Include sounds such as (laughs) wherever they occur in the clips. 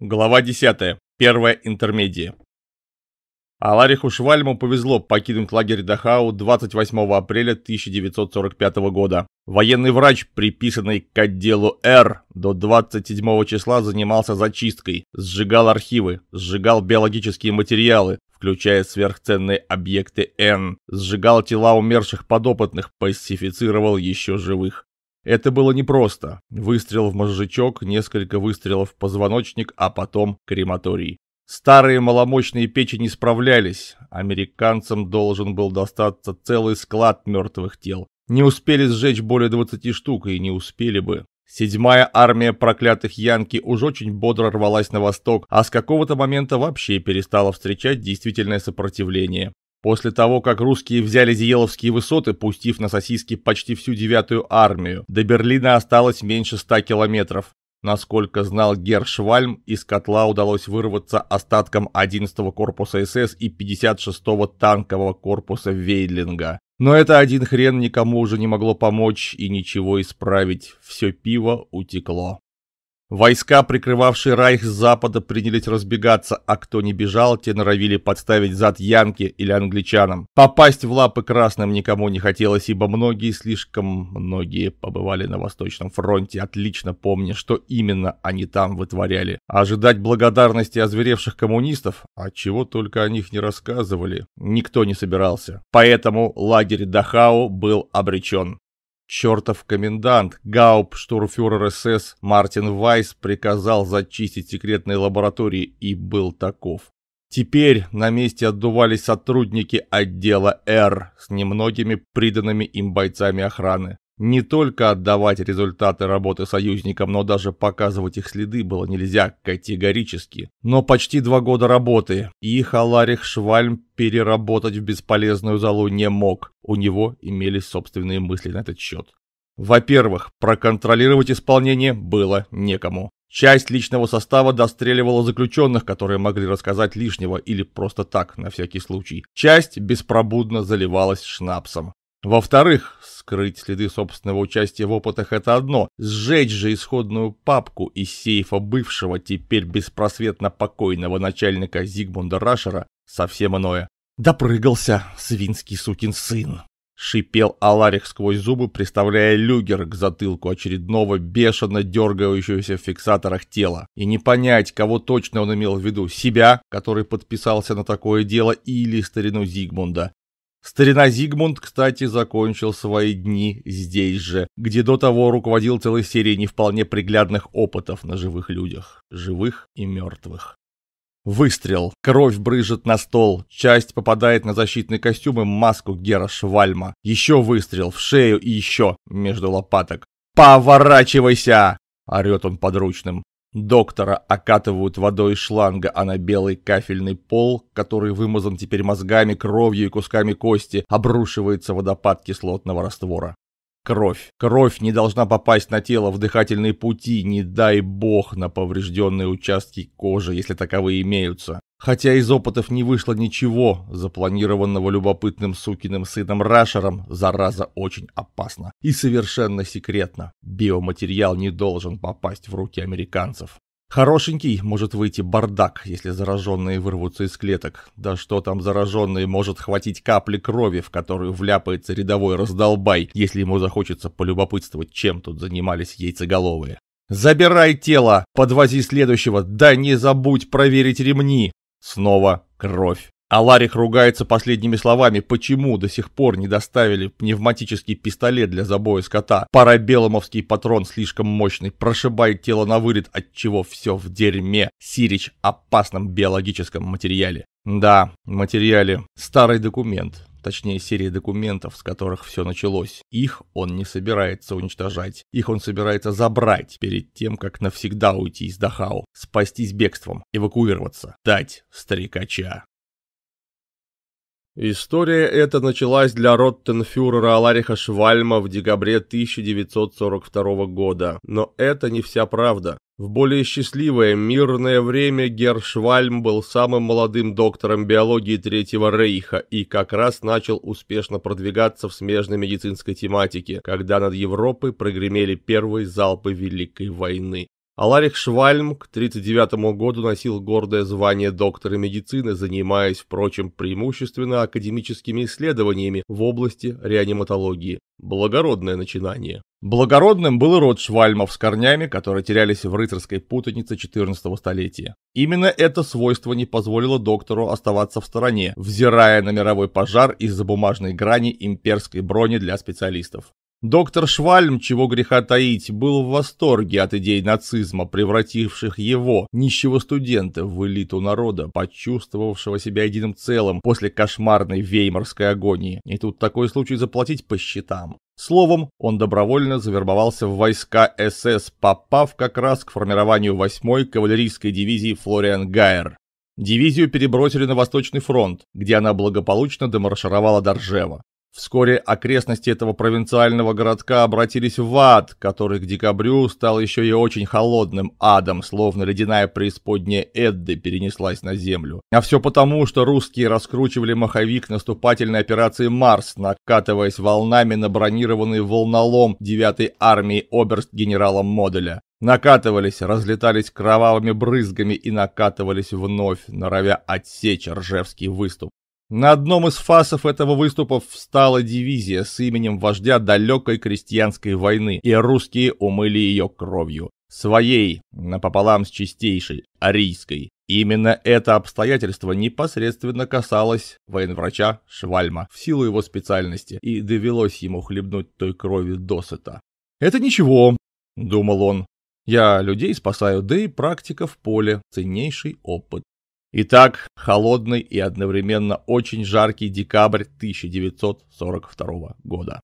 Глава 10. Первая интермедия. Алариху Швальму повезло покинуть лагерь Дахау 28 апреля 1945 года. Военный врач, приписанный к отделу «Р», до 27 числа занимался зачисткой, сжигал архивы, сжигал биологические материалы, включая сверхценные объекты «Н», сжигал тела умерших подопытных, пассифицировал еще живых. Это было непросто. Выстрел в мозжечок, несколько выстрелов в позвоночник, а потом крематорий. Старые маломощные печи не справлялись. Американцам должен был достаться целый склад мертвых тел. Не успели сжечь более 20 штук, и не успели бы. Седьмая армия проклятых Янки уж очень бодро рвалась на восток, а с какого-то момента вообще перестала встречать действительное сопротивление. После того, как русские взяли Зиеловские высоты, пустив на сосиски почти всю девятую армию, до Берлина осталось меньше ста километров. Насколько знал Гершвальм, из котла удалось вырваться остаткам 11-го корпуса СС и 56-го танкового корпуса Вейдлинга. Но это один хрен никому уже не могло помочь и ничего исправить, все пиво утекло. Войска, прикрывавшие Райх с запада, принялись разбегаться, а кто не бежал, те норовили подставить зад Янке или англичанам. Попасть в лапы красным никому не хотелось, ибо многие, слишком многие, побывали на Восточном фронте, отлично помня, что именно они там вытворяли. А ожидать благодарности озверевших коммунистов, а чего только о них не рассказывали, никто не собирался. Поэтому лагерь Дахау был обречен. Чертов комендант, гауп штурфюрер СС Мартин Вайс приказал зачистить секретные лаборатории и был таков. Теперь на месте отдувались сотрудники отдела «Р» с немногими приданными им бойцами охраны. Не только отдавать результаты работы союзникам, но даже показывать их следы было нельзя категорически. Но почти два года работы, и Халарих Швальм переработать в бесполезную залу не мог. У него имелись собственные мысли на этот счет. Во-первых, проконтролировать исполнение было некому. Часть личного состава достреливала заключенных, которые могли рассказать лишнего или просто так, на всякий случай. Часть беспробудно заливалась шнапсом. Во-вторых, скрыть следы собственного участия в опытах – это одно. Сжечь же исходную папку из сейфа бывшего, теперь беспросветно покойного начальника Зигмунда Рашера – совсем иное. «Допрыгался, свинский сукин сын!» — шипел Аларих сквозь зубы, приставляя люгер к затылку очередного бешено дергающегося в фиксаторах тела. И не понять, кого точно он имел в виду — себя, который подписался на такое дело, или старину Зигмунда. Старина Зигмунд, кстати, закончил свои дни здесь же, где до того руководил целой серией не вполне приглядных опытов на живых людях, живых и мертвых. Выстрел. Кровь брызжет на стол. Часть попадает на защитный костюм и маску Гера Швальма. Еще выстрел. В шею и еще. Между лопаток. «Поворачивайся!» — орет он подручным. Доктора окатывают водой из шланга, а на белый кафельный пол, который вымазан теперь мозгами, кровью и кусками кости, обрушивается водопад кислотного раствора. Кровь. Кровь не должна попасть на тело в дыхательные пути, не дай бог, на поврежденные участки кожи, если таковые имеются. Хотя из опытов не вышло ничего, запланированного любопытным сукиным сыном Рашером, зараза очень опасна и совершенно секретно. Биоматериал не должен попасть в руки американцев. Хорошенький может выйти бардак, если зараженные вырвутся из клеток. Да что там зараженные, может хватить капли крови, в которую вляпается рядовой раздолбай, если ему захочется полюбопытствовать, чем тут занимались яйцеголовые. «Забирай тело! Подвози следующего! Да не забудь проверить ремни!» Снова кровь. Аларих ругается последними словами, почему до сих пор не доставили пневматический пистолет для забоя скота. Парабеломовский патрон слишком мощный, прошибает тело на вылет, отчего все в дерьме. Сирич опасном биологическом материале. Да, материале. Старый документ. Точнее, серия документов, с которых все началось. Их он не собирается уничтожать. Их он собирается забрать перед тем, как навсегда уйти из Дахау. Спастись бегством, эвакуироваться, дать старикача. История эта началась для Роттенфюрера Алариха Швальма в декабре 1942 года, но это не вся правда. В более счастливое, мирное время Гершвальм был самым молодым доктором биологии Третьего Рейха и как раз начал успешно продвигаться в смежной медицинской тематике, когда над Европой прогремели первые залпы Великой войны. Аларих Швальм к 1939 году носил гордое звание доктора медицины, занимаясь, впрочем, преимущественно академическими исследованиями в области реаниматологии. Благородное начинание. Благородным был и род Швальмов с корнями, которые терялись в рыцарской путанице XIV столетия. Именно это свойство не позволило доктору оставаться в стороне, взирая на мировой пожар из-за бумажной грани имперской брони для специалистов. Доктор Швальм, чего греха таить, был в восторге от идей нацизма, превративших его, нищего студента, в элиту народа, почувствовавшего себя единым целым после кошмарной веймарской агонии. И тут такой случай заплатить по счетам. Словом, он добровольно завербовался в войска СС, попав как раз к формированию 8-й кавалерийской дивизии Флориан Гайер. Дивизию перебросили на Восточный фронт, где она благополучно демаршировала до Ржева. Вскоре окрестности этого провинциального городка обратились в ад, который к декабрю стал еще и очень холодным адом, словно ледяная преисподняя Эдды перенеслась на землю. А все потому, что русские раскручивали маховик наступательной операции «Марс», накатываясь волнами на бронированный волнолом 9-й армии оберст-генералом Моделя. Накатывались, разлетались кровавыми брызгами и накатывались вновь, норовя отсечь Ржевский выступ. На одном из фасов этого выступа встала дивизия с именем вождя далекой крестьянской войны, и русские умыли ее кровью. Своей, напополам с чистейшей, арийской. Именно это обстоятельство непосредственно касалось военврача Швальма в силу его специальности, и довелось ему хлебнуть той крови досыта. «Это ничего», — думал он. «Я людей спасаю, да и практика в поле — ценнейший опыт». Итак, холодный и одновременно очень жаркий декабрь 1942 года.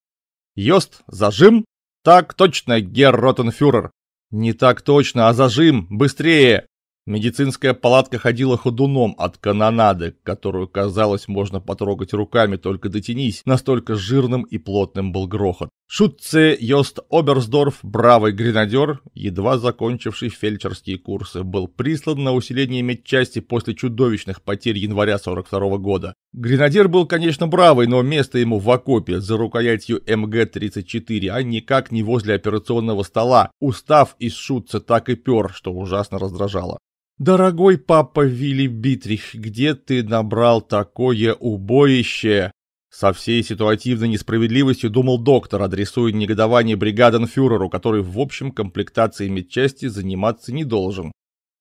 Йост, зажим? Так точно, герр Ротенфюрер. Не так точно, а зажим, быстрее! Медицинская палатка ходила ходуном от канонады, которую, казалось, можно потрогать руками, только дотянись, настолько жирным и плотным был грохот. Шутце Йост Оберсдорф, бравый гренадер, едва закончивший фельдшерские курсы, был прислан на усиление медчасти после чудовищных потерь января 42 -го года. Гренадер был, конечно, бравый, но место ему в окопе за рукоятью МГ-34, а никак не возле операционного стола. Устав из Шутце так и пер, что ужасно раздражало. «Дорогой папа Вилли Битрих, где ты набрал такое убоище?» Со всей ситуативной несправедливостью думал доктор, адресуя негодование бригаденфюреру, который в общем комплектации медчасти заниматься не должен.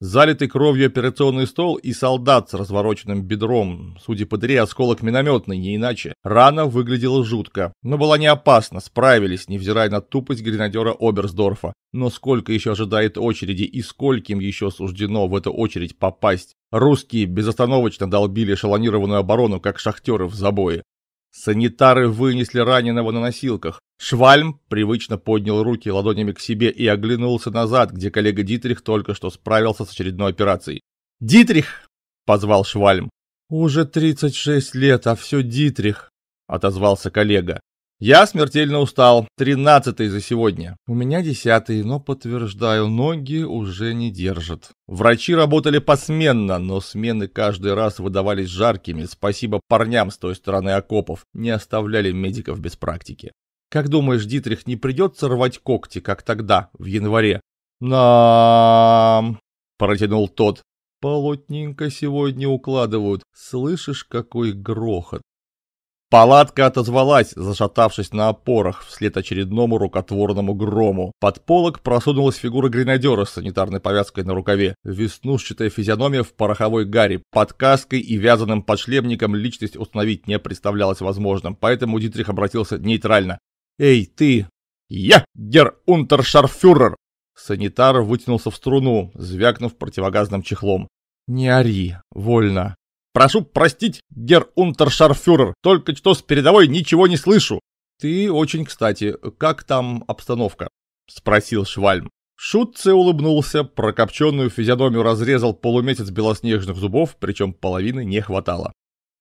Залитый кровью операционный стол и солдат с развороченным бедром, судя по дыре, осколок минометный, не иначе. Рана выглядела жутко, но была не опасна, справились, невзирая на тупость гренадера Оберсдорфа. Но сколько еще ожидает очереди и скольким еще суждено в эту очередь попасть? Русские безостановочно долбили шалонированную оборону, как шахтеры в забое. Санитары вынесли раненого на носилках. Швальм привычно поднял руки ладонями к себе и оглянулся назад, где коллега Дитрих только что справился с очередной операцией. «Дитрих!» — позвал Швальм. «Уже 36 лет, а все Дитрих!» — отозвался коллега. Я смертельно устал. Тринадцатый за сегодня. У меня десятый, но, подтверждаю, ноги уже не держат. Врачи работали посменно, но смены каждый раз выдавались жаркими. Спасибо парням с той стороны окопов. Не оставляли медиков без практики. Как думаешь, Дитрих, не придется рвать когти, как тогда, в январе? Нам... Протянул тот. Полотненько сегодня укладывают. Слышишь, какой грохот? Палатка отозвалась, зашатавшись на опорах вслед очередному рукотворному грому. Под полок просунулась фигура гренадера с санитарной повязкой на рукаве, веснушчатая физиономия в пороховой гаре. Под каской и вязаным подшлемником личность установить не представлялось возможным, поэтому Дитрих обратился нейтрально. «Эй, ты!» «Я, гер унтершарфюрер!» Санитар вытянулся в струну, звякнув противогазным чехлом. «Не ори, вольно!» Прошу простить, гер унтершарфюрер, только что с передовой ничего не слышу. Ты очень кстати, как там обстановка? Спросил Швальм. Шутце улыбнулся, прокопченную физиономию разрезал полумесяц белоснежных зубов, причем половины не хватало.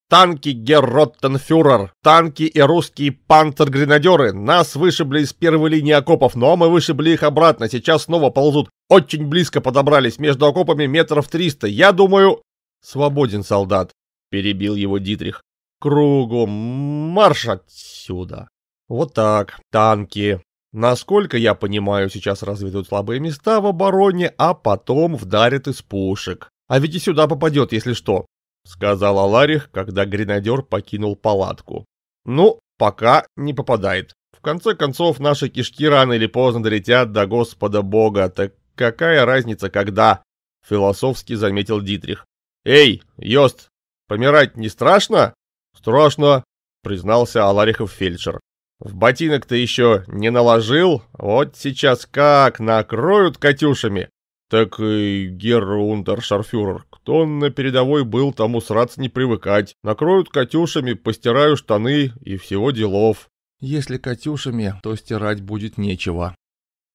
«Танки, Герроттенфюрер! Танки и русские пантер-гренадеры! Нас вышибли из первой линии окопов, но мы вышибли их обратно, сейчас снова ползут. Очень близко подобрались, между окопами метров триста. Я думаю...» «Свободен, солдат!» — перебил его Дитрих. «Кругом! Марш отсюда!» «Вот так, танки!» Насколько я понимаю, сейчас разведут слабые места в обороне, а потом вдарят из пушек. А ведь и сюда попадет, если что, — сказал Аларих, когда гренадер покинул палатку. Ну, пока не попадает. В конце концов, наши кишки рано или поздно долетят до Господа Бога, так какая разница, когда? Философски заметил Дитрих. «Эй, Йост, помирать не страшно?» «Страшно», — признался Аларихов фельдшер. «В ты еще не наложил, вот сейчас как накроют Катюшами!» Так и Герундер Шарфюрер, кто на передовой был, тому сраться не привыкать. Накроют Катюшами, постираю штаны и всего делов. Если Катюшами, то стирать будет нечего,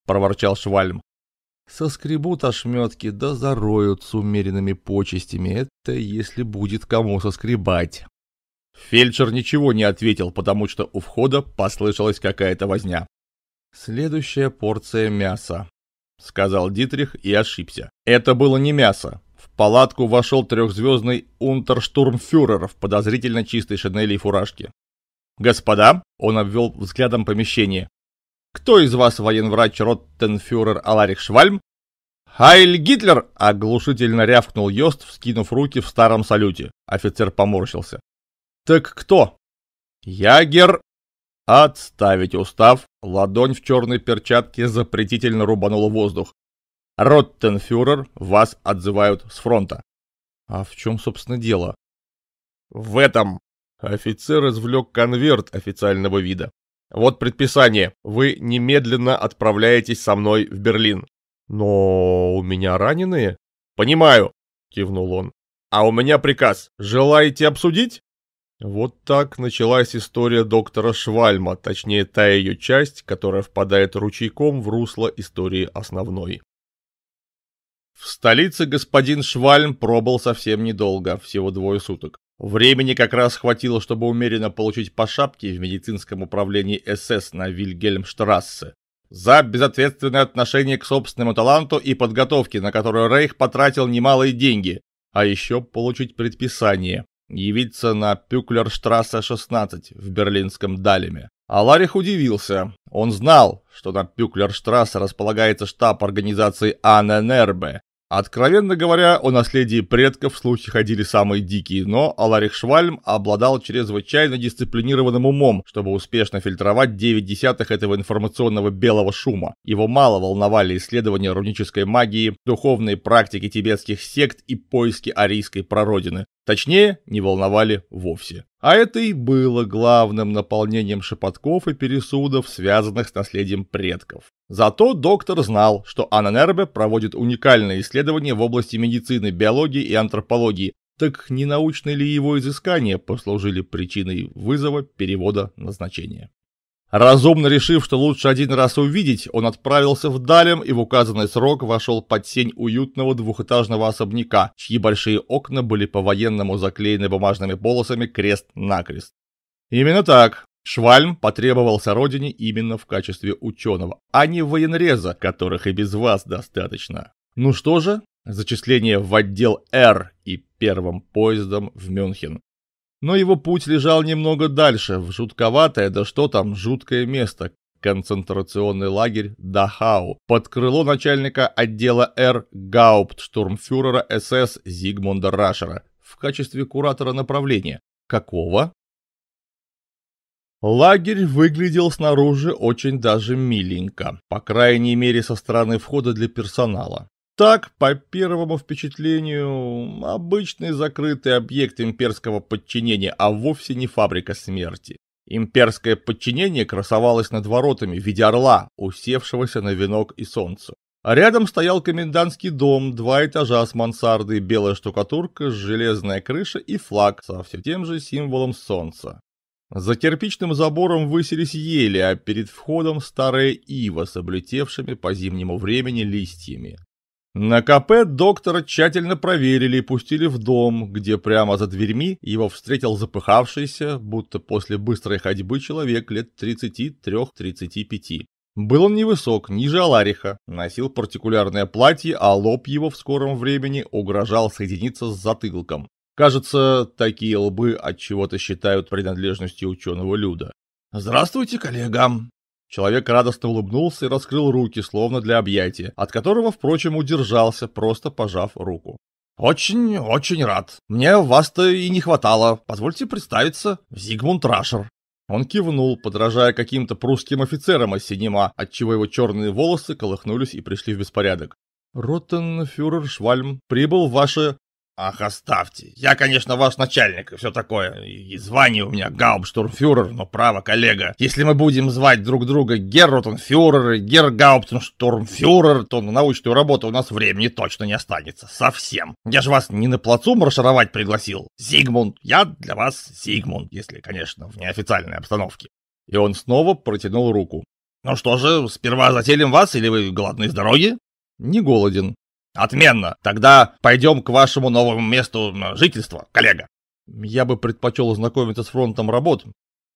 проворчал Швальм. Соскребут ошметки, да зароют с умеренными почестями. Это если будет кому соскребать. Фельдшер ничего не ответил, потому что у входа послышалась какая-то возня. «Следующая порция мяса», — сказал Дитрих и ошибся. Это было не мясо. В палатку вошел трехзвездный унтерштурмфюрер в подозрительно чистой шинели и фуражке. «Господа!» — он обвел взглядом помещение. Кто из вас военврач Роттенфюрер Аларих Швальм? «Хайль Гитлер!» – оглушительно рявкнул Йост, вскинув руки в старом салюте. Офицер поморщился. «Так кто?» «Ягер!» «Отставить устав!» Ладонь в черной перчатке запретительно рубанула воздух. «Роттенфюрер, вас отзывают с фронта». «А в чем, собственно, дело?» «В этом!» Офицер извлек конверт официального вида. Вот предписание. Вы немедленно отправляетесь со мной в Берлин. Но у меня раненые. Понимаю, кивнул он. А у меня приказ. Желаете обсудить? Вот так началась история доктора Швальма, точнее та ее часть, которая впадает ручейком в русло истории основной. В столице господин Швальм пробыл совсем недолго, всего двое суток. Времени как раз хватило, чтобы умеренно получить по шапке в медицинском управлении СС на Вильгельмштрассе за безответственное отношение к собственному таланту и подготовке, на которую Рейх потратил немалые деньги, а еще получить предписание явиться на Пюклерштрассе 16 в берлинском Далеме. А Ларих удивился. Он знал, что на Пюклерштрассе располагается штаб организации АННРБ, Откровенно говоря, о наследии предков слухи ходили самые дикие, но Аларих Швальм обладал чрезвычайно дисциплинированным умом, чтобы успешно фильтровать 9 десятых этого информационного белого шума. Его мало волновали исследования рунической магии, духовные практики тибетских сект и поиски арийской прародины. Точнее, не волновали вовсе. А это и было главным наполнением шепотков и пересудов, связанных с наследием предков. Зато доктор знал, что Ананербе проводит уникальные исследования в области медицины, биологии и антропологии. Так не научные ли его изыскания послужили причиной вызова, перевода, назначения? Разумно решив, что лучше один раз увидеть, он отправился в Далем и в указанный срок вошел под сень уютного двухэтажного особняка, чьи большие окна были по-военному заклеены бумажными полосами крест-накрест. Именно так. Швальм потребовался родине именно в качестве ученого, а не военреза, которых и без вас достаточно. Ну что же, зачисление в отдел «Р» и первым поездом в Мюнхен. Но его путь лежал немного дальше, в жутковатое, да что там, жуткое место, концентрационный лагерь Дахау, под крыло начальника отдела Р Гауптштурмфюрера СС Зигмунда Рашера в качестве куратора направления. Какого? Лагерь выглядел снаружи очень даже миленько, по крайней мере со стороны входа для персонала. Так, по первому впечатлению, обычный закрытый объект имперского подчинения, а вовсе не фабрика смерти. Имперское подчинение красовалось над воротами в виде орла, усевшегося на венок и солнцу. А рядом стоял комендантский дом, два этажа с мансардой, белая штукатурка, железная крыша и флаг со все тем же символом солнца. За кирпичным забором высились ели, а перед входом старая ива с облетевшими по зимнему времени листьями. На КП доктора тщательно проверили и пустили в дом, где прямо за дверьми его встретил запыхавшийся, будто после быстрой ходьбы человек лет 33-35. Был он невысок, ниже Алариха, носил партикулярное платье, а лоб его в скором времени угрожал соединиться с затылком. Кажется, такие лбы от чего-то считают принадлежностью ученого Люда. «Здравствуйте, коллега!» Человек радостно улыбнулся и раскрыл руки, словно для объятия, от которого, впрочем, удержался, просто пожав руку. «Очень, очень рад. Мне вас-то и не хватало. Позвольте представиться, Зигмунд Рашер». Он кивнул, подражая каким-то прусским офицерам из синема, отчего его черные волосы колыхнулись и пришли в беспорядок. Ротенфюрер Швальм прибыл в ваше...» «Ах, оставьте. Я, конечно, ваш начальник и все такое. И звание у меня Гауптштурмфюрер, но право, коллега. Если мы будем звать друг друга Герротенфюрер и Гергауптенштурмфюрер, то на научную работу у нас времени точно не останется. Совсем. Я же вас не на плацу маршировать пригласил. Зигмунд, я для вас Зигмунд, если, конечно, в неофициальной обстановке». И он снова протянул руку. «Ну что же, сперва зателим вас, или вы голодны с дороги?» «Не голоден», Отменно. Тогда пойдем к вашему новому месту жительства, коллега. Я бы предпочел ознакомиться с фронтом работ.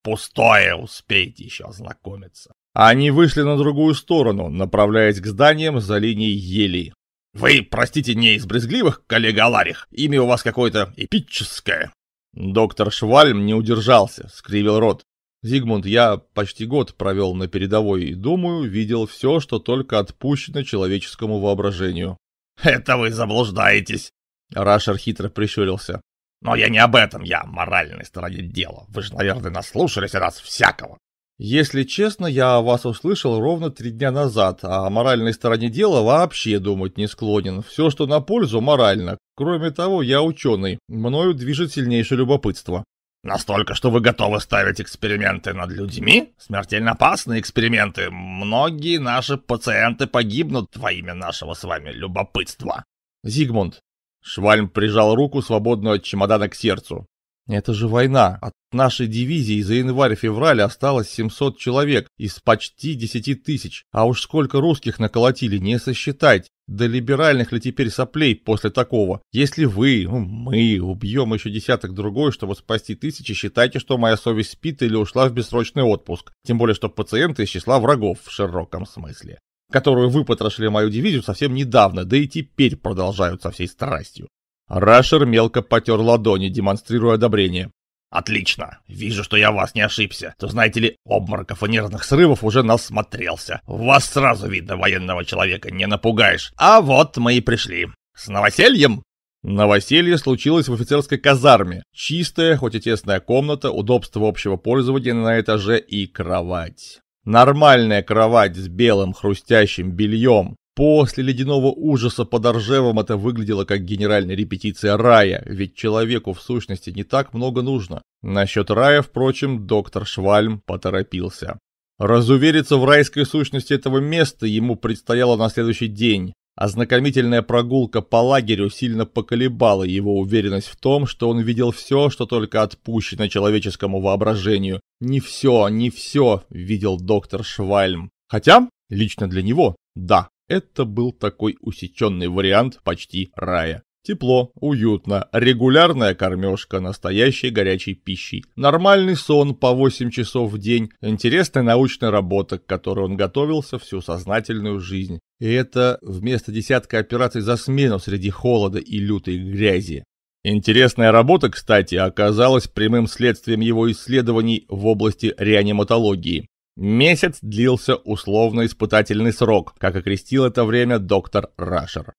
Пустое, успейте еще ознакомиться. Они вышли на другую сторону, направляясь к зданиям за линией ели. Вы, простите, не из брезгливых, коллега Аларих, имя у вас какое-то эпическое. Доктор Швальм не удержался, скривил рот. Зигмунд, я почти год провел на передовой и, думаю, видел все, что только отпущено человеческому воображению. (laughs) «Это вы заблуждаетесь!» Рашер хитро прищурился. «Но я не об этом, я о моральной стороне дела. Вы же, наверное, наслушались раз всякого». «Если честно, я вас услышал ровно три дня назад, а о моральной стороне дела вообще думать не склонен. Все, что на пользу, морально. Кроме того, я ученый, мною движет сильнейшее любопытство». Настолько, что вы готовы ставить эксперименты над людьми? Смертельно опасные эксперименты. Многие наши пациенты погибнут во имя нашего с вами любопытства. Зигмунд. Швальм прижал руку, свободную от чемодана, к сердцу. Это же война. От нашей дивизии за январь-февраль осталось 700 человек из почти 10 тысяч. А уж сколько русских наколотили, не сосчитать. Да либеральных ли теперь соплей после такого? Если вы, ну, мы, убьем еще десяток другой, чтобы спасти тысячи, считайте, что моя совесть спит или ушла в бессрочный отпуск. Тем более, что пациенты из числа врагов в широком смысле. Которую выпотрошили мою дивизию совсем недавно, да и теперь продолжают со всей страстью. Рашер мелко потер ладони, демонстрируя одобрение. «Отлично! Вижу, что я вас не ошибся. То, знаете ли, обмороков и нервных срывов уже насмотрелся. Вас сразу видно, военного человека, не напугаешь. А вот мы и пришли. С новосельем!» Новоселье случилось в офицерской казарме. Чистая, хоть и тесная комната, удобство общего пользования на этаже и кровать. Нормальная кровать с белым хрустящим бельем, После ледяного ужаса под Оржевом это выглядело как генеральная репетиция рая, ведь человеку в сущности не так много нужно. Насчет рая, впрочем, доктор Швальм поторопился. Разувериться в райской сущности этого места ему предстояло на следующий день. Ознакомительная прогулка по лагерю сильно поколебала его уверенность в том, что он видел все, что только отпущено человеческому воображению. Не все, не все видел доктор Швальм. Хотя, лично для него, да. Это был такой усеченный вариант почти рая. Тепло, уютно, регулярная кормежка настоящей горячей пищей, нормальный сон по 8 часов в день, интересная научная работа, к которой он готовился всю сознательную жизнь. И это вместо десятка операций за смену среди холода и лютой грязи. Интересная работа, кстати, оказалась прямым следствием его исследований в области реаниматологии. Месяц длился условно-испытательный срок, как окрестил это время доктор Рашер.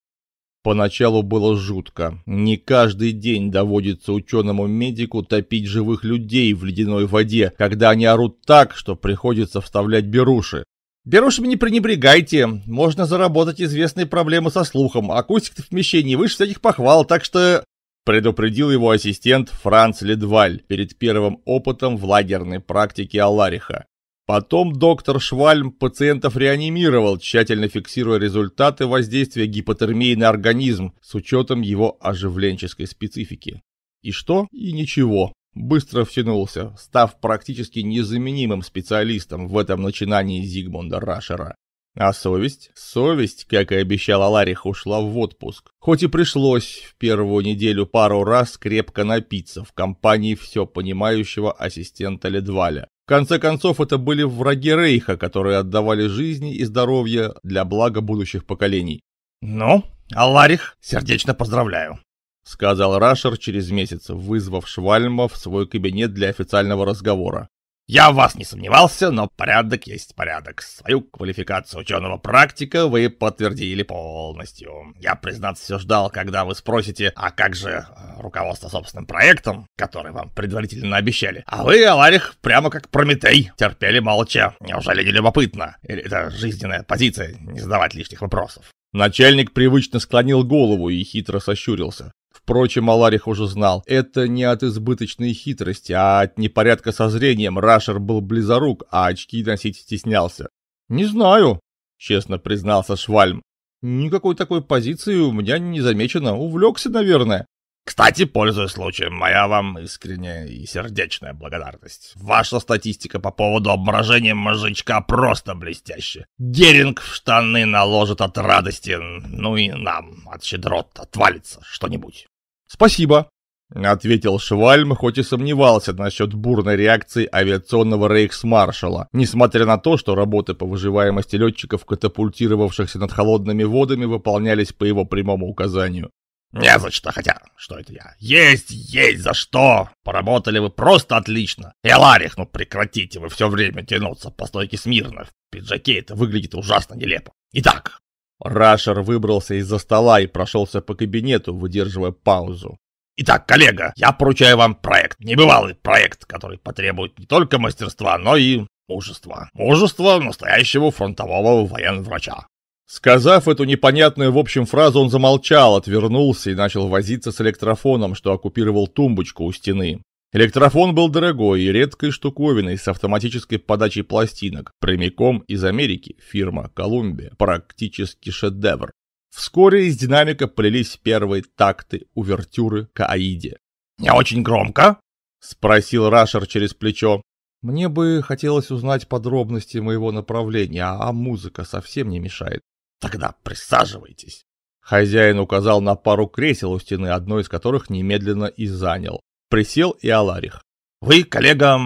Поначалу было жутко. Не каждый день доводится ученому-медику топить живых людей в ледяной воде, когда они орут так, что приходится вставлять беруши. Берушами не пренебрегайте, можно заработать известные проблемы со слухом, Акустика то в помещении выше всяких похвал, так что... Предупредил его ассистент Франц Ледваль перед первым опытом в лагерной практике Алариха. Потом доктор Швальм пациентов реанимировал, тщательно фиксируя результаты воздействия гипотермии на организм с учетом его оживленческой специфики. И что? И ничего. Быстро втянулся, став практически незаменимым специалистом в этом начинании Зигмунда Рашера. А совесть? Совесть, как и обещал Аларих, ушла в отпуск. Хоть и пришлось в первую неделю пару раз крепко напиться в компании все понимающего ассистента Ледваля, конце концов, это были враги Рейха, которые отдавали жизни и здоровье для блага будущих поколений. «Ну, Аларих, сердечно поздравляю», — сказал Рашер через месяц, вызвав Швальма в свой кабинет для официального разговора. Я в вас не сомневался, но порядок есть порядок. Свою квалификацию ученого-практика вы подтвердили полностью. Я, признаться, все ждал, когда вы спросите, а как же э, руководство собственным проектом, который вам предварительно обещали. А вы, Аларих, прямо как Прометей, терпели молча. Неужели не любопытно? Или это жизненная позиция, не задавать лишних вопросов? Начальник привычно склонил голову и хитро сощурился. Впрочем, Аларих уже знал, это не от избыточной хитрости, а от непорядка со зрением Рашер был близорук, а очки носить стеснялся. «Не знаю», — честно признался Швальм. «Никакой такой позиции у меня не замечено. Увлекся, наверное». «Кстати, пользуясь случаем, моя вам искренняя и сердечная благодарность. Ваша статистика по поводу обморожения мозжечка просто блестящая. Геринг в штаны наложит от радости, ну и нам от щедрот отвалится что-нибудь». «Спасибо», — ответил Швальм, хоть и сомневался насчет бурной реакции авиационного рейхсмаршала, несмотря на то, что работы по выживаемости летчиков, катапультировавшихся над холодными водами, выполнялись по его прямому указанию. «Не за что, хотя... Что это я? Есть, есть за что! Поработали вы просто отлично! Эларих, ну прекратите вы все время тянуться по стойке смирно! В пиджаке это выглядит ужасно нелепо! Итак, Рашер выбрался из-за стола и прошелся по кабинету, выдерживая паузу. Итак, коллега, я поручаю вам проект. Небывалый проект, который потребует не только мастерства, но и мужества. Мужества настоящего фронтового военврача. Сказав эту непонятную в общем фразу, он замолчал, отвернулся и начал возиться с электрофоном, что оккупировал тумбочку у стены. Электрофон был дорогой и редкой штуковиной с автоматической подачей пластинок, прямиком из Америки, фирма «Колумбия», практически шедевр. Вскоре из динамика полились первые такты увертюры к Аиде. «Не очень громко?» — спросил Рашер через плечо. «Мне бы хотелось узнать подробности моего направления, а музыка совсем не мешает». «Тогда присаживайтесь». Хозяин указал на пару кресел у стены, одно из которых немедленно и занял. Присел и Аларих. «Вы, коллега...»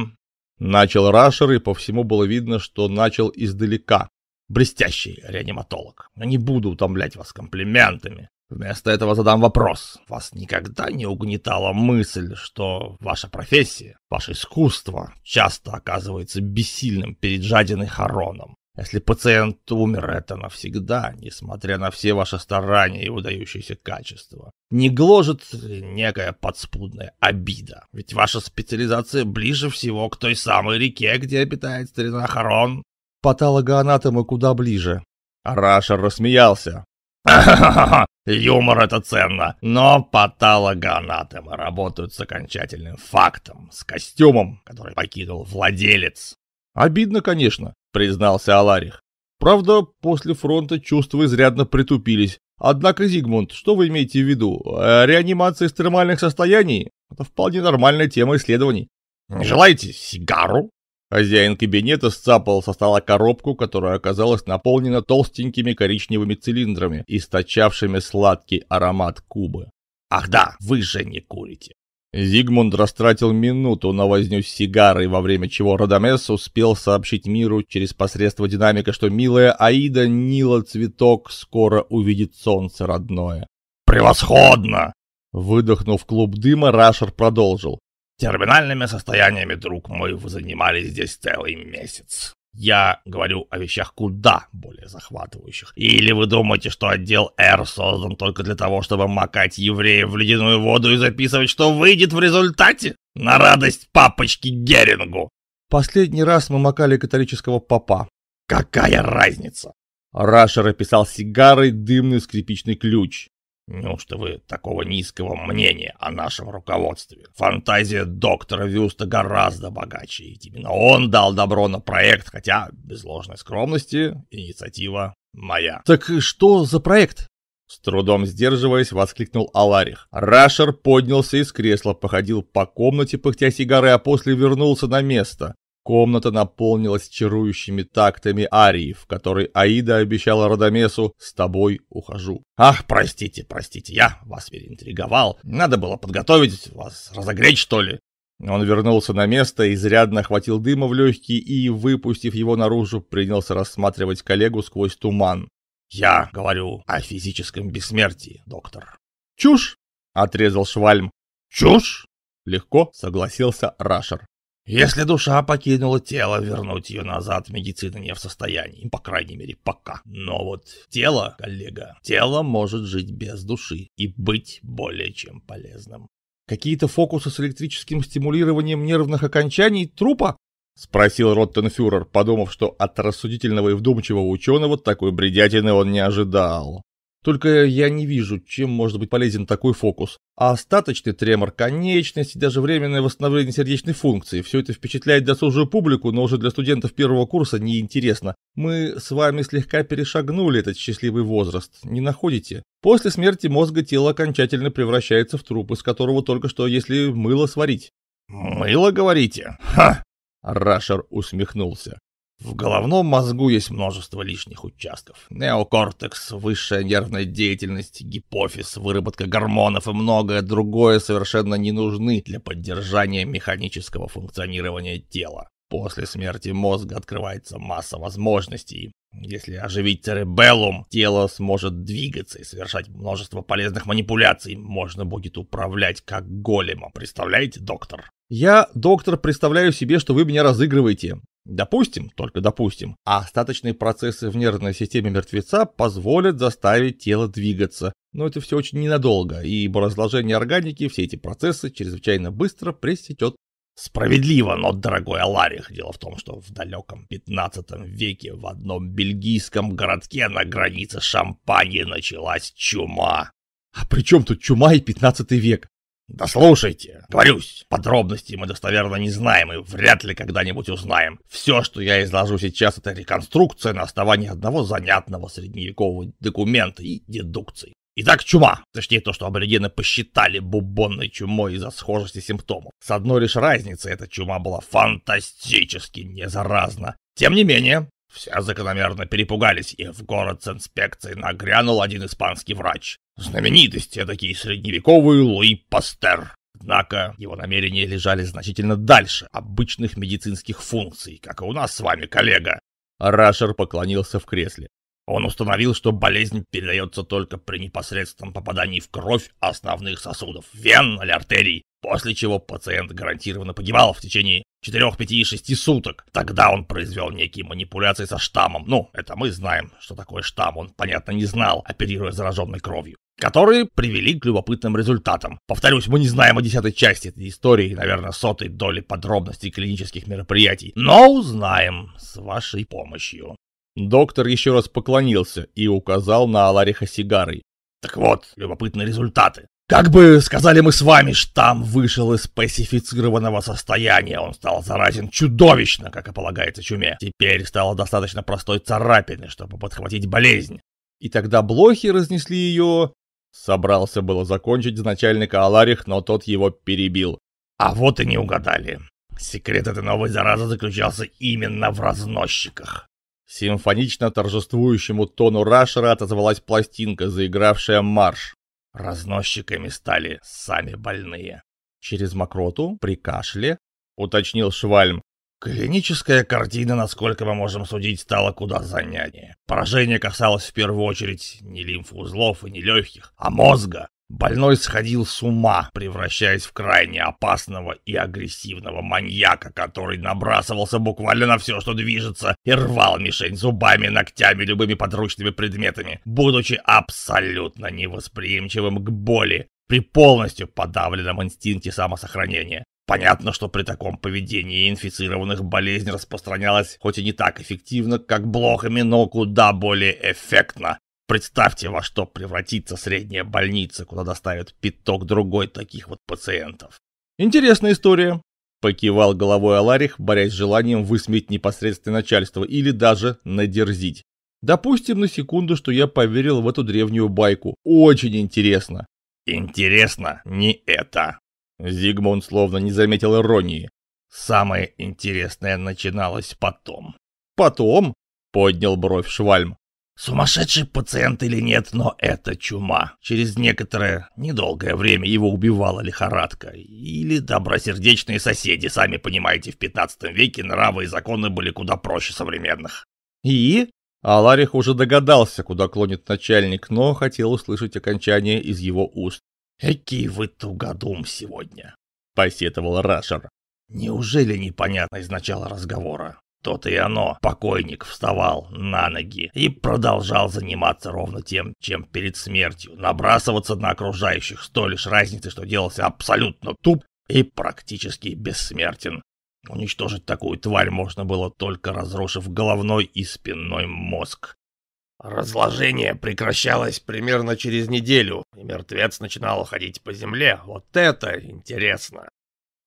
Начал Рашер, и по всему было видно, что начал издалека. «Блестящий реаниматолог. Не буду утомлять вас комплиментами. Вместо этого задам вопрос. Вас никогда не угнетала мысль, что ваша профессия, ваше искусство часто оказывается бессильным перед жадиной хороном? Если пациент умер, это навсегда, несмотря на все ваши старания и выдающиеся качества. Не гложет некая подспудная обида, ведь ваша специализация ближе всего к той самой реке, где обитает старина Харон. Патологоанатомы куда ближе. Рашер рассмеялся. (laughs) Юмор это ценно, но патологоанатомы работают с окончательным фактом, с костюмом, который покинул владелец. Обидно, конечно, признался Аларих. Правда, после фронта чувства изрядно притупились. Однако, Зигмунд, что вы имеете в виду? Э, реанимация экстремальных состояний? Это вполне нормальная тема исследований. желаете сигару? Хозяин кабинета сцапал со стола коробку, которая оказалась наполнена толстенькими коричневыми цилиндрами, источавшими сладкий аромат кубы. «Ах да, вы же не курите!» Зигмунд растратил минуту на возню с сигарой, во время чего Радамес успел сообщить миру через посредство динамика, что милая Аида Нила Цветок скоро увидит солнце родное. «Превосходно!» Выдохнув клуб дыма, Рашер продолжил. «Терминальными состояниями, друг мой, вы занимались здесь целый месяц. Я говорю о вещах куда более захватывающих. Или вы думаете, что отдел R создан только для того, чтобы макать евреев в ледяную воду и записывать, что выйдет в результате? На радость папочки Герингу! Последний раз мы макали католического папа. Какая разница? Рашер описал сигарой дымный скрипичный ключ. Неужто вы такого низкого мнения о нашем руководстве? Фантазия доктора Вюста гораздо богаче, ведь именно он дал добро на проект, хотя, без ложной скромности, инициатива моя. Так что за проект? С трудом сдерживаясь, воскликнул Аларих. Рашер поднялся из кресла, походил по комнате, пыхтя сигары, а после вернулся на место. Комната наполнилась чарующими тактами арии, в которой Аида обещала Радамесу «С тобой ухожу». «Ах, простите, простите, я вас переинтриговал. Надо было подготовить вас, разогреть, что ли?» Он вернулся на место, изрядно охватил дыма в легкие и, выпустив его наружу, принялся рассматривать коллегу сквозь туман. «Я говорю о физическом бессмертии, доктор». «Чушь!» — отрезал Швальм. «Чушь!» — легко согласился Рашер. Если душа покинула тело, вернуть ее назад медицина не в состоянии, по крайней мере, пока. Но вот тело, коллега, тело может жить без души и быть более чем полезным. Какие-то фокусы с электрическим стимулированием нервных окончаний трупа? — спросил Роттенфюрер, подумав, что от рассудительного и вдумчивого ученого такой бредятины он не ожидал. Только я не вижу, чем может быть полезен такой фокус. А остаточный тремор конечности, даже временное восстановление сердечной функции – все это впечатляет досужую публику, но уже для студентов первого курса неинтересно. Мы с вами слегка перешагнули этот счастливый возраст, не находите? После смерти мозга тело окончательно превращается в труп, из которого только что, если мыло сварить. «Мыло, говорите? Ха!» Рашер усмехнулся. В головном мозгу есть множество лишних участков. Неокортекс, высшая нервная деятельность, гипофиз, выработка гормонов и многое другое совершенно не нужны для поддержания механического функционирования тела. После смерти мозга открывается масса возможностей. Если оживить церебеллум, тело сможет двигаться и совершать множество полезных манипуляций. Можно будет управлять как големом. Представляете, доктор? Я, доктор, представляю себе, что вы меня разыгрываете. Допустим, только допустим, а остаточные процессы в нервной системе мертвеца позволят заставить тело двигаться, но это все очень ненадолго, ибо разложение органики все эти процессы чрезвычайно быстро пресечет. Справедливо, но, дорогой Аларих, дело в том, что в далеком 15 веке в одном бельгийском городке на границе Шампании началась чума. А при чем тут чума и 15 век? Да слушайте, говорюсь, подробности мы достоверно не знаем и вряд ли когда-нибудь узнаем. Все, что я изложу сейчас, это реконструкция на основании одного занятного средневекового документа и дедукций. Итак, чума. Точнее, то, что аборигены посчитали бубонной чумой из-за схожести симптомов. С одной лишь разницей, эта чума была фантастически незаразна. Тем не менее, все закономерно перепугались, и в город с инспекцией нагрянул один испанский врач. Знаменитости такие средневековые Луи Пастер. Однако его намерения лежали значительно дальше обычных медицинских функций, как и у нас с вами, коллега. Рашер поклонился в кресле. Он установил, что болезнь передается только при непосредственном попадании в кровь основных сосудов, вен или артерий, после чего пациент гарантированно погибал в течение 4, 5, 6 суток. Тогда он произвел некие манипуляции со штаммом. Ну, это мы знаем, что такое штамм, он, понятно, не знал, оперируя зараженной кровью которые привели к любопытным результатам. Повторюсь, мы не знаем о десятой части этой истории, наверное, сотой доли подробностей клинических мероприятий, но узнаем с вашей помощью. Доктор еще раз поклонился и указал на Алариха сигарой. «Так вот, любопытные результаты. Как бы сказали мы с вами, штамм вышел из пасифицированного состояния, он стал заразен чудовищно, как и полагается чуме. Теперь стало достаточно простой царапины, чтобы подхватить болезнь. И тогда блохи разнесли ее... Собрался было закончить начальника Аларих, но тот его перебил. А вот и не угадали. Секрет этой новой заразы заключался именно в разносчиках. Симфонично торжествующему тону Рашера отозвалась пластинка, заигравшая марш. Разносчиками стали сами больные. Через мокроту, при кашле, уточнил Швальм. Клиническая картина, насколько мы можем судить, стала куда занятнее. Поражение касалось в первую очередь не лимфоузлов и не легких, а мозга. Больной сходил с ума, превращаясь в крайне опасного и агрессивного маньяка, который набрасывался буквально на все, что движется, и рвал мишень зубами, ногтями, любыми подручными предметами, будучи абсолютно невосприимчивым к боли, при полностью подавленном инстинкте самосохранения. Понятно, что при таком поведении инфицированных болезнь распространялась хоть и не так эффективно, как блохами, но куда более эффектно, Представьте, во что превратится средняя больница, куда доставят пяток другой таких вот пациентов. Интересная история. Покивал головой Аларих, борясь с желанием высмеять непосредственное начальство или даже надерзить. Допустим на секунду, что я поверил в эту древнюю байку. Очень интересно. Интересно не это. Зигмунд словно не заметил иронии. Самое интересное начиналось потом. Потом? Поднял бровь Швальм. Сумасшедший пациент или нет, но это чума. Через некоторое недолгое время его убивала лихорадка. Или добросердечные соседи. Сами понимаете, в 15 веке нравы и законы были куда проще современных. И? Аларих уже догадался, куда клонит начальник, но хотел услышать окончание из его уст. «Экий вы тугодум сегодня!» — посетовал Рашер. «Неужели непонятно из начала разговора? то и оно. Покойник вставал на ноги и продолжал заниматься ровно тем, чем перед смертью. Набрасываться на окружающих с той лишь разницей, что делался абсолютно туп и практически бессмертен. Уничтожить такую тварь можно было только разрушив головной и спинной мозг. Разложение прекращалось примерно через неделю, и мертвец начинал ходить по земле. Вот это интересно!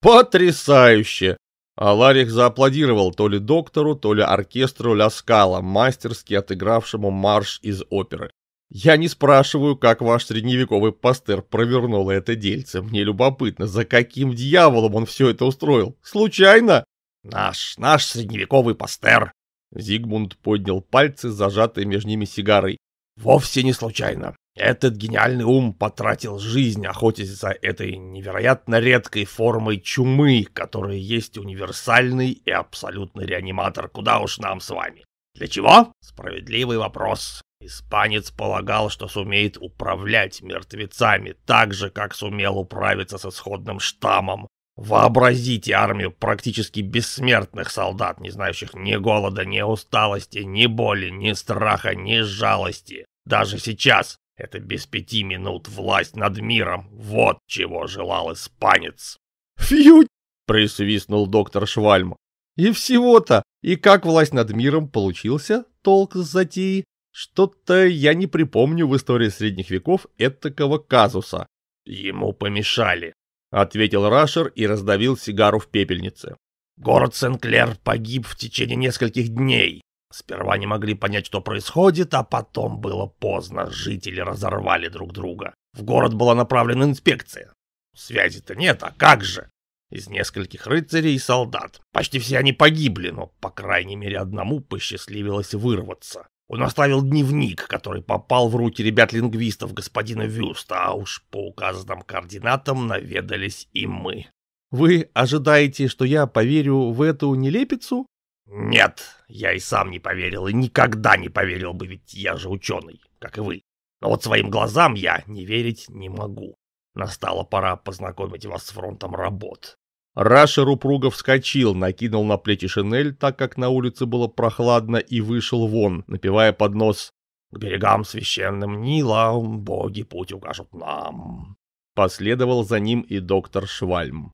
Потрясающе! Аларих зааплодировал то ли доктору, то ли оркестру Ляскала, мастерски отыгравшему марш из оперы. Я не спрашиваю, как ваш средневековый пастер провернул это дельце. Мне любопытно, за каким дьяволом он все это устроил? Случайно? Наш, наш средневековый пастер. Зигмунд поднял пальцы, зажатые между ними сигарой. Вовсе не случайно. Этот гениальный ум потратил жизнь, охотясь за этой невероятно редкой формой чумы, которая есть универсальный и абсолютный реаниматор. Куда уж нам с вами? Для чего? Справедливый вопрос. Испанец полагал, что сумеет управлять мертвецами так же, как сумел управиться с исходным штаммом. Вообразите армию практически бессмертных солдат, не знающих ни голода, ни усталости, ни боли, ни страха, ни жалости. Даже сейчас это без пяти минут власть над миром. Вот чего желал испанец. Фью! присвистнул доктор Швальм. И всего-то. И как власть над миром получился толк с затеи? Что-то я не припомню в истории средних веков этакого казуса. Ему помешали, ответил Рашер и раздавил сигару в пепельнице. Город Сенклер погиб в течение нескольких дней. Сперва не могли понять, что происходит, а потом было поздно. Жители разорвали друг друга. В город была направлена инспекция. Связи-то нет, а как же? Из нескольких рыцарей и солдат. Почти все они погибли, но, по крайней мере, одному посчастливилось вырваться. Он оставил дневник, который попал в руки ребят-лингвистов господина Вюста, а уж по указанным координатам наведались и мы. «Вы ожидаете, что я поверю в эту нелепицу?» Нет, я и сам не поверил, и никогда не поверил бы, ведь я же ученый, как и вы. Но вот своим глазам я не верить не могу. Настала пора познакомить вас с фронтом работ. Рашер упруго вскочил, накинул на плечи шинель, так как на улице было прохладно, и вышел вон, напевая под нос «К берегам священным Нила боги путь укажут нам». Последовал за ним и доктор Швальм.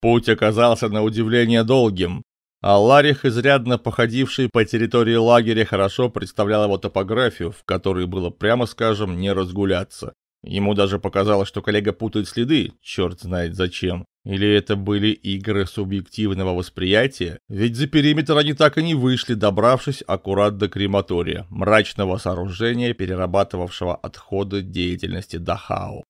Путь оказался на удивление долгим. А Ларих, изрядно походивший по территории лагеря, хорошо представлял его топографию, в которой было, прямо скажем, не разгуляться. Ему даже показалось, что коллега путает следы, черт знает зачем. Или это были игры субъективного восприятия? Ведь за периметр они так и не вышли, добравшись аккурат до крематория, мрачного сооружения, перерабатывавшего отходы деятельности Дахау.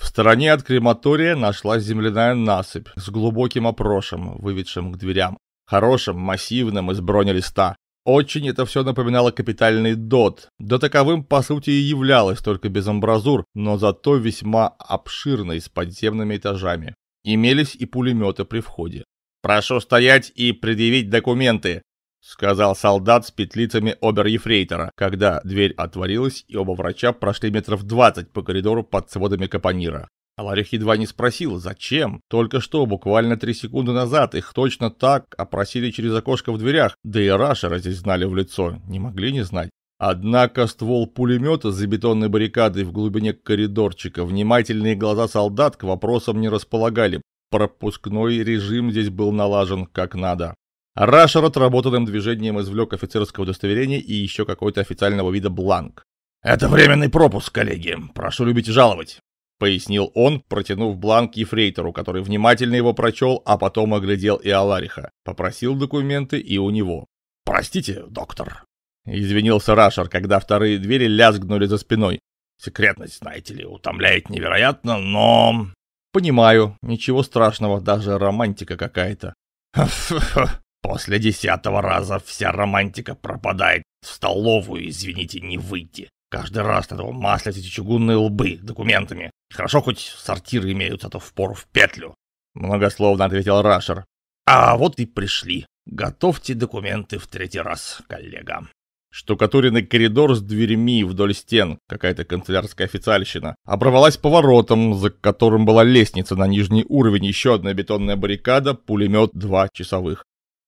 В стороне от крематория нашлась земляная насыпь с глубоким опрошем, выведшим к дверям хорошим, массивным, из бронелиста. Очень это все напоминало капитальный дот, да таковым по сути и являлось только без амбразур, но зато весьма обширный с подземными этажами. Имелись и пулеметы при входе. «Прошу стоять и предъявить документы», — сказал солдат с петлицами обер-ефрейтора, когда дверь отворилась и оба врача прошли метров двадцать по коридору под сводами капонира. Аларих едва не спросил, зачем? Только что, буквально три секунды назад, их точно так опросили через окошко в дверях, да и Рашера здесь знали в лицо, не могли не знать. Однако ствол пулемета за бетонной баррикадой в глубине коридорчика внимательные глаза солдат к вопросам не располагали. Пропускной режим здесь был налажен как надо. Рашер отработанным движением извлек офицерское удостоверение и еще какой-то официального вида бланк. «Это временный пропуск, коллеги. Прошу любить и жаловать. — пояснил он, протянув бланк ефрейтору, который внимательно его прочел, а потом оглядел и Алариха, попросил документы и у него. «Простите, доктор», — извинился Рашер, когда вторые двери лязгнули за спиной. «Секретность, знаете ли, утомляет невероятно, но...» «Понимаю, ничего страшного, даже романтика какая-то». (laughs) «После десятого раза вся романтика пропадает. В столовую, извините, не выйти. Каждый раз от этого маслят эти чугунные лбы документами. Хорошо, хоть сортиры имеются, а то впору в петлю. Многословно ответил Рашер. А вот и пришли. Готовьте документы в третий раз, коллега. Штукатуренный коридор с дверьми вдоль стен, какая-то канцелярская официальщина, оборвалась поворотом, за которым была лестница на нижний уровень, еще одна бетонная баррикада, пулемет, два часовых.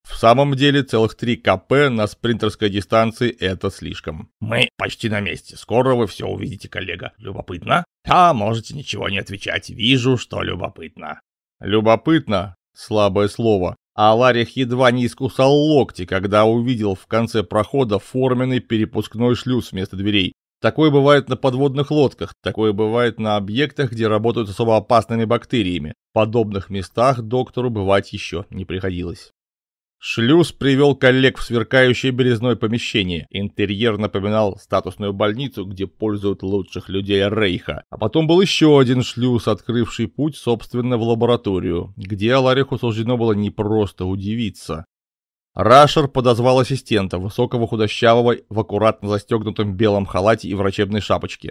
В самом деле целых три КП на спринтерской дистанции это слишком. Мы почти на месте. Скоро вы все увидите, коллега. Любопытно? А, можете ничего не отвечать. Вижу, что любопытно. Любопытно? Слабое слово. А Ларих едва не искусал локти, когда увидел в конце прохода форменный перепускной шлюз вместо дверей. Такое бывает на подводных лодках, такое бывает на объектах, где работают особо опасными бактериями. В подобных местах доктору бывать еще не приходилось. Шлюз привел коллег в сверкающее березное помещение. Интерьер напоминал статусную больницу, где пользуют лучших людей Рейха. А потом был еще один шлюз, открывший путь, собственно, в лабораторию, где Лариху суждено было не просто удивиться. Рашер подозвал ассистента, высокого худощавого, в аккуратно застегнутом белом халате и врачебной шапочке.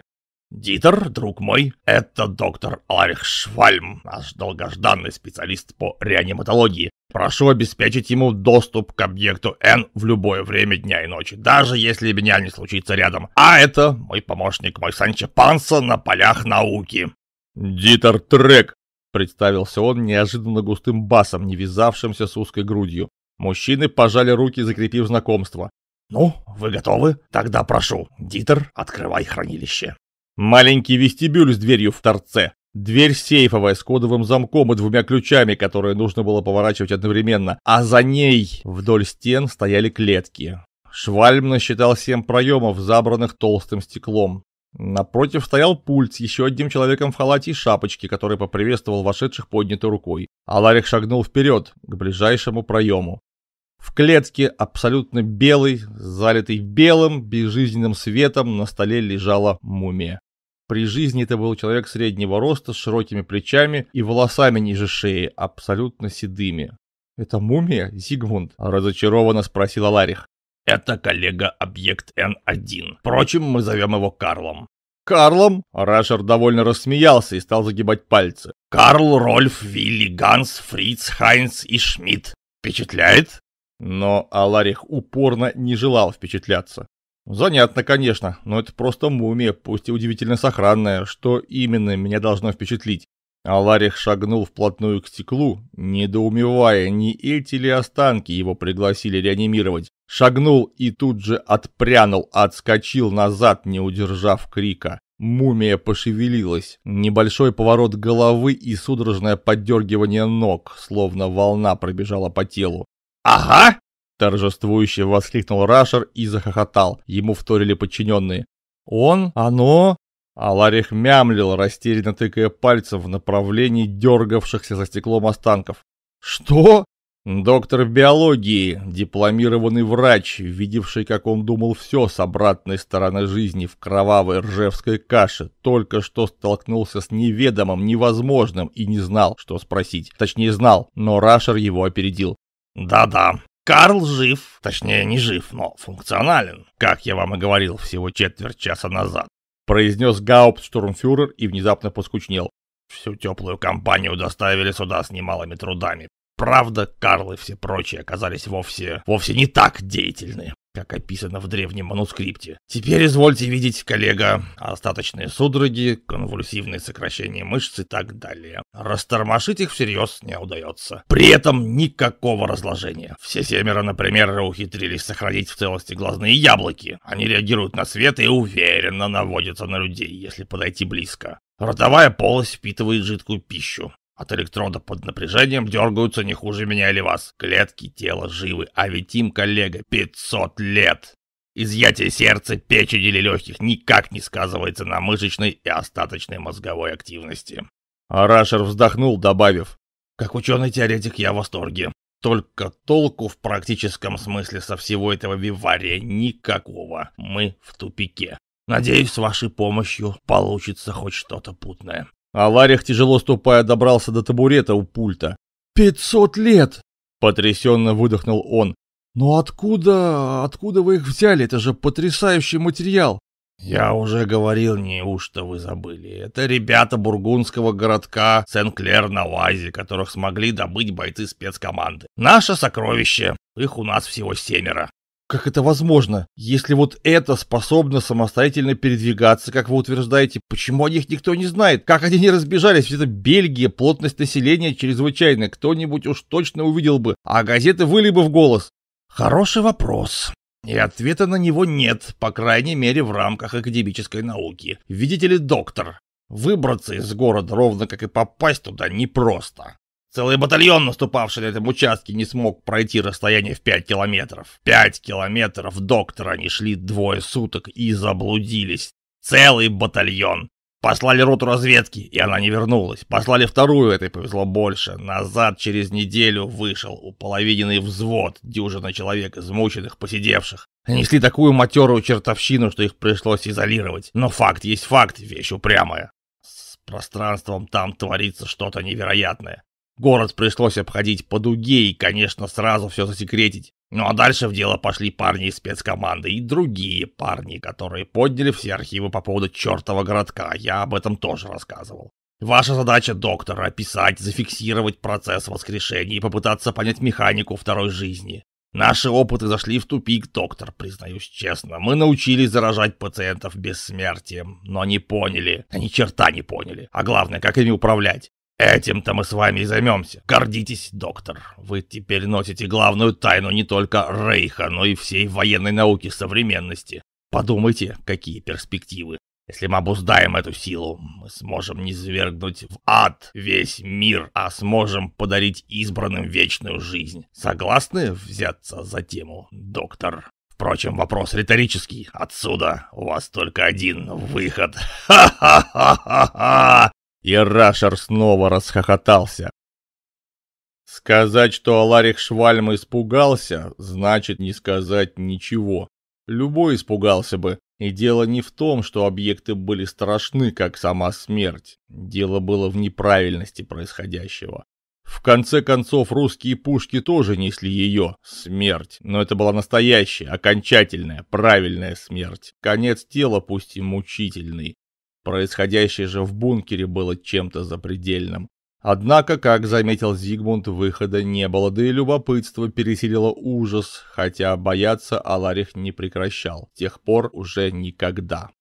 «Дитер, друг мой, это доктор Альх Швальм, наш долгожданный специалист по реаниматологии. Прошу обеспечить ему доступ к объекту Н в любое время дня и ночи, даже если меня не случится рядом. А это мой помощник, мой Санчо Панса на полях науки». «Дитер Трек», — представился он неожиданно густым басом, не вязавшимся с узкой грудью. Мужчины пожали руки, закрепив знакомство. «Ну, вы готовы? Тогда прошу, Дитер, открывай хранилище». Маленький вестибюль с дверью в торце, дверь сейфовая с кодовым замком и двумя ключами, которые нужно было поворачивать одновременно, а за ней вдоль стен стояли клетки. Швальм насчитал семь проемов, забранных толстым стеклом. Напротив стоял пульт с еще одним человеком в халате и шапочке, который поприветствовал вошедших поднятой рукой. Аларик шагнул вперед, к ближайшему проему. В клетке, абсолютно белый, залитый белым, безжизненным светом, на столе лежала мумия. При жизни это был человек среднего роста, с широкими плечами и волосами ниже шеи, абсолютно седыми. «Это мумия, Зигмунд?» – разочарованно спросил Аларих. «Это коллега объект Н1. Впрочем, мы зовем его Карлом». «Карлом?» – Рашер довольно рассмеялся и стал загибать пальцы. «Карл, Рольф, Вилли, Ганс, Фриц, Хайнц и Шмидт. Впечатляет?» Но Аларих упорно не желал впечатляться. Занятно, конечно, но это просто мумия, пусть и удивительно сохранная, что именно меня должно впечатлить. Аларих шагнул вплотную к стеклу, недоумевая, не эти ли останки его пригласили реанимировать. Шагнул и тут же отпрянул, отскочил назад, не удержав крика. Мумия пошевелилась. Небольшой поворот головы и судорожное поддергивание ног, словно волна пробежала по телу. «Ага!» Торжествующе воскликнул Рашер и захохотал. Ему вторили подчиненные. «Он? Оно?» Аларих мямлил, растерянно тыкая пальцем в направлении дергавшихся за стеклом останков. «Что?» Доктор биологии, дипломированный врач, видевший, как он думал все с обратной стороны жизни в кровавой ржевской каше, только что столкнулся с неведомым, невозможным и не знал, что спросить. Точнее знал, но Рашер его опередил. «Да-да, Карл жив, точнее не жив, но функционален, как я вам и говорил всего четверть часа назад, произнес Гауптштурмфюрер и внезапно поскучнел. Всю теплую компанию доставили сюда с немалыми трудами. Правда, Карл и все прочие оказались вовсе, вовсе не так деятельны как описано в древнем манускрипте. Теперь извольте видеть, коллега, остаточные судороги, конвульсивные сокращения мышц и так далее. Растормошить их всерьез не удается. При этом никакого разложения. Все семеро, например, ухитрились сохранить в целости глазные яблоки. Они реагируют на свет и уверенно наводятся на людей, если подойти близко. Ротовая полость впитывает жидкую пищу. От электрода под напряжением дергаются не хуже меня или вас. Клетки тела живы, а ведь им, коллега, 500 лет. Изъятие сердца, печени или легких никак не сказывается на мышечной и остаточной мозговой активности. Арашер вздохнул, добавив, «Как ученый-теоретик я в восторге. Только толку в практическом смысле со всего этого вивария никакого. Мы в тупике. Надеюсь, с вашей помощью получится хоть что-то путное. А тяжело ступая, добрался до табурета у пульта. «Пятьсот лет!» – потрясенно выдохнул он. «Но откуда... откуда вы их взяли? Это же потрясающий материал!» «Я уже говорил, неужто вы забыли. Это ребята бургундского городка Сен-Клер на Вазе, которых смогли добыть бойцы спецкоманды. Наше сокровище. Их у нас всего семеро. Как это возможно? Если вот это способно самостоятельно передвигаться, как вы утверждаете, почему о них никто не знает? Как они не разбежались? Ведь это Бельгия, плотность населения чрезвычайная. Кто-нибудь уж точно увидел бы, а газеты выли бы в голос. Хороший вопрос. И ответа на него нет, по крайней мере, в рамках академической науки. Видите ли, доктор, выбраться из города, ровно как и попасть туда, непросто. Целый батальон, наступавший на этом участке, не смог пройти расстояние в пять километров. Пять километров доктор, они шли двое суток и заблудились. Целый батальон. Послали роту разведки, и она не вернулась. Послали вторую, этой повезло больше. Назад через неделю вышел уполовиненный взвод, дюжина человек, измученных, посидевших. Несли такую матерую чертовщину, что их пришлось изолировать. Но факт есть факт, вещь упрямая. С пространством там творится что-то невероятное. Город пришлось обходить по дуге и, конечно, сразу все засекретить. Ну а дальше в дело пошли парни из спецкоманды и другие парни, которые подняли все архивы по поводу чертова городка. Я об этом тоже рассказывал. Ваша задача, доктор, описать, зафиксировать процесс воскрешения и попытаться понять механику второй жизни. Наши опыты зашли в тупик, доктор, признаюсь честно. Мы научились заражать пациентов бессмертием, но не поняли, они черта не поняли. А главное, как ими управлять. Этим-то мы с вами и займемся. Гордитесь, доктор. Вы теперь носите главную тайну не только Рейха, но и всей военной науки современности. Подумайте, какие перспективы. Если мы обуздаем эту силу, мы сможем не свергнуть в ад весь мир, а сможем подарить избранным вечную жизнь. Согласны взяться за тему, доктор? Впрочем, вопрос риторический. Отсюда у вас только один выход. (laughs) Ха-ха-ха-ха-ха! И Рашер снова расхохотался. Сказать, что Аларих Швальм испугался, значит не сказать ничего. Любой испугался бы, и дело не в том, что объекты были страшны, как сама смерть. Дело было в неправильности происходящего. В конце концов, русские пушки тоже несли ее, смерть. Но это была настоящая, окончательная, правильная смерть. Конец тела, пусть и мучительный. Происходящее же в бункере было чем-то запредельным. Однако, как заметил Зигмунд, выхода не было, да и любопытство пересилило ужас, хотя бояться Аларих не прекращал, с тех пор уже никогда.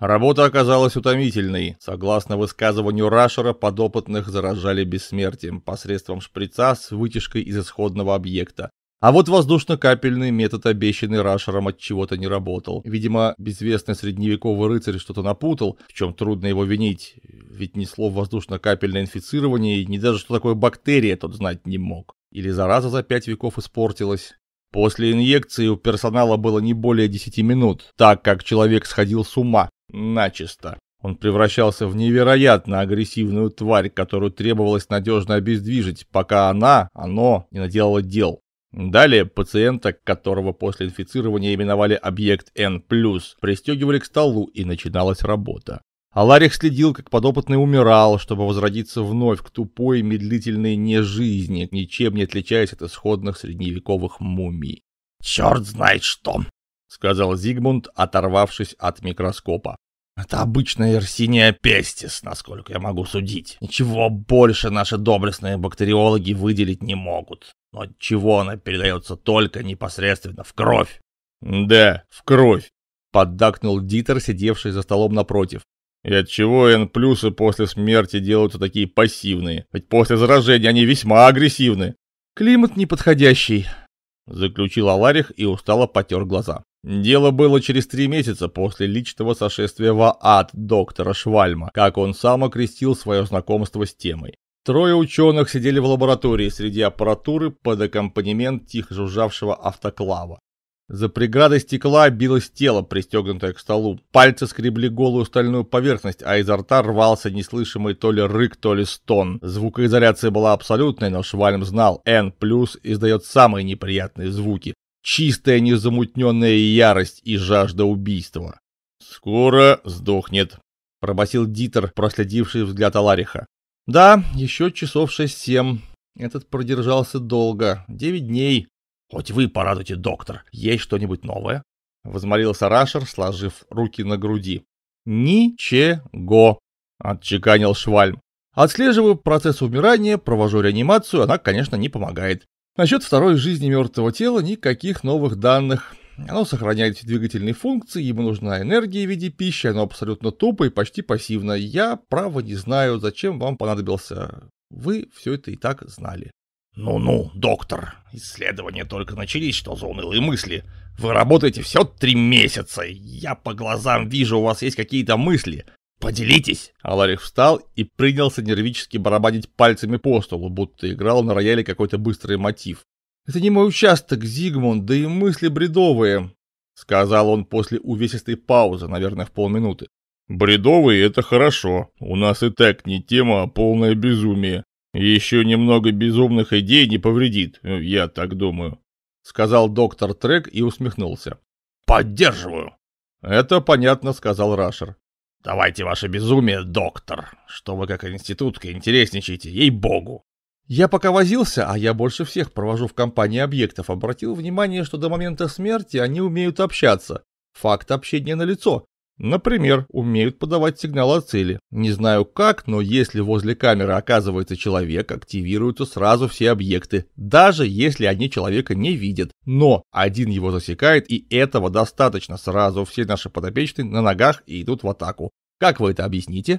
Работа оказалась утомительной. Согласно высказыванию Рашера, подопытных заражали бессмертием посредством шприца с вытяжкой из исходного объекта, а вот воздушно-капельный метод, обещанный Рашером, от чего-то не работал. Видимо, безвестный средневековый рыцарь что-то напутал, в чем трудно его винить, ведь ни слов воздушно-капельное инфицирование, ни даже что такое бактерия тот знать не мог. Или зараза за пять веков испортилась. После инъекции у персонала было не более 10 минут, так как человек сходил с ума. Начисто. Он превращался в невероятно агрессивную тварь, которую требовалось надежно обездвижить, пока она, оно, не наделало дел. Далее пациента, которого после инфицирования именовали объект N+, пристегивали к столу и начиналась работа. Аларих следил, как подопытный умирал, чтобы возродиться вновь к тупой, медлительной нежизни, ничем не отличаясь от исходных средневековых мумий. «Черт знает что!» — сказал Зигмунд, оторвавшись от микроскопа. Это обычная Ерсиния пестис, насколько я могу судить. Ничего больше наши доблестные бактериологи выделить не могут. Но от чего она передается только непосредственно в кровь? Да, в кровь, поддакнул Дитер, сидевший за столом напротив. И от чего N-плюсы после смерти делаются такие пассивные? Ведь после заражения они весьма агрессивны. Климат неподходящий, заключил Аларих и устало потер глаза. Дело было через три месяца после личного сошествия в ад доктора Швальма, как он сам окрестил свое знакомство с темой. Трое ученых сидели в лаборатории среди аппаратуры под аккомпанемент тихо жужжавшего автоклава. За преградой стекла билось тело, пристегнутое к столу. Пальцы скребли голую стальную поверхность, а изо рта рвался неслышимый то ли рык, то ли стон. Звукоизоляция была абсолютной, но Швальм знал, N плюс издает самые неприятные звуки чистая незамутненная ярость и жажда убийства. «Скоро сдохнет», — пробасил Дитер, проследивший взгляд Алариха. «Да, еще часов шесть-семь. Этот продержался долго, девять дней. Хоть вы порадуйте, доктор, есть что-нибудь новое?» — возмолился Рашер, сложив руки на груди. «Ничего», — отчеканил Швальм. «Отслеживаю процесс умирания, провожу реанимацию, она, конечно, не помогает. Насчет второй жизни мертвого тела никаких новых данных. Оно сохраняет все двигательные функции, ему нужна энергия в виде пищи, оно абсолютно тупо и почти пассивно. Я, право, не знаю, зачем вам понадобился. Вы все это и так знали. «Ну-ну, доктор, исследования только начались, что за унылые мысли. Вы работаете все три месяца, я по глазам вижу, у вас есть какие-то мысли. «Поделитесь!» Аларих встал и принялся нервически барабанить пальцами по столу, будто играл на рояле какой-то быстрый мотив. «Это не мой участок, Зигмунд, да и мысли бредовые», — сказал он после увесистой паузы, наверное, в полминуты. «Бредовые — это хорошо. У нас и так не тема, а полное безумие. Еще немного безумных идей не повредит, я так думаю», — сказал доктор Трек и усмехнулся. «Поддерживаю!» «Это понятно», — сказал Рашер. «Давайте ваше безумие, доктор, что вы как институтка интересничаете, ей-богу!» Я пока возился, а я больше всех провожу в компании объектов, обратил внимание, что до момента смерти они умеют общаться. Факт общения налицо. Например, умеют подавать сигнал о цели. Не знаю как, но если возле камеры оказывается человек, активируются сразу все объекты, даже если они человека не видят. Но один его засекает, и этого достаточно. Сразу все наши подопечные на ногах и идут в атаку. Как вы это объясните?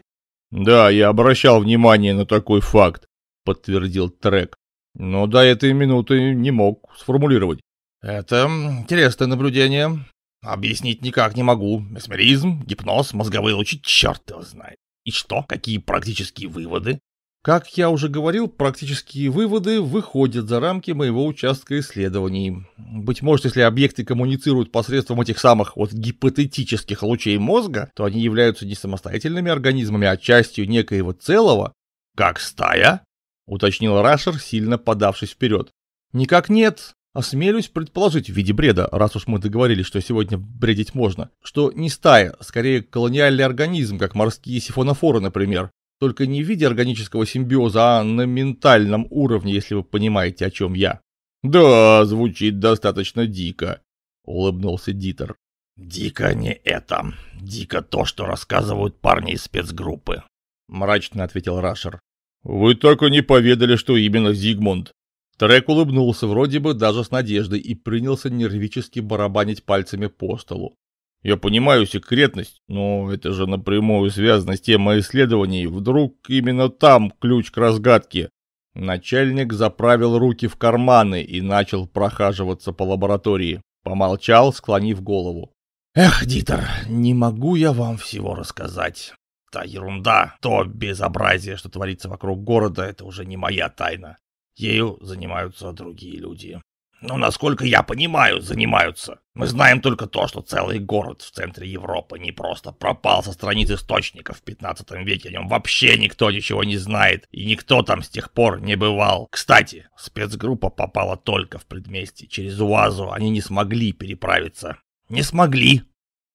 Да, я обращал внимание на такой факт, подтвердил Трек. Но до этой минуты не мог сформулировать. Это интересное наблюдение, Объяснить никак не могу. Месмеризм, гипноз, мозговые лучи, черт его знает. И что? Какие практические выводы? Как я уже говорил, практические выводы выходят за рамки моего участка исследований. Быть может, если объекты коммуницируют посредством этих самых вот гипотетических лучей мозга, то они являются не самостоятельными организмами, а частью некоего целого. Как стая? Уточнил Рашер, сильно подавшись вперед. Никак нет. Осмелюсь а предположить в виде бреда, раз уж мы договорились, что сегодня бредить можно, что не стая, а скорее колониальный организм, как морские сифонофоры, например, только не в виде органического симбиоза, а на ментальном уровне, если вы понимаете, о чем я. «Да, звучит достаточно дико», — улыбнулся Дитер. «Дико не это. Дико то, что рассказывают парни из спецгруппы», — мрачно ответил Рашер. «Вы так и не поведали, что именно Зигмунд», Трек улыбнулся вроде бы даже с надеждой и принялся нервически барабанить пальцами по столу. Я понимаю секретность, но это же напрямую связано с темой исследований. Вдруг именно там ключ к разгадке. Начальник заправил руки в карманы и начал прохаживаться по лаборатории. Помолчал, склонив голову. «Эх, Дитер, не могу я вам всего рассказать. Та ерунда, то безобразие, что творится вокруг города, это уже не моя тайна. Ею занимаются другие люди. Но, насколько я понимаю, занимаются. Мы знаем только то, что целый город в центре Европы не просто пропал со страниц источников в 15 веке. О нем вообще никто ничего не знает, и никто там с тех пор не бывал. Кстати, спецгруппа попала только в предместье. Через УАЗу они не смогли переправиться. Не смогли.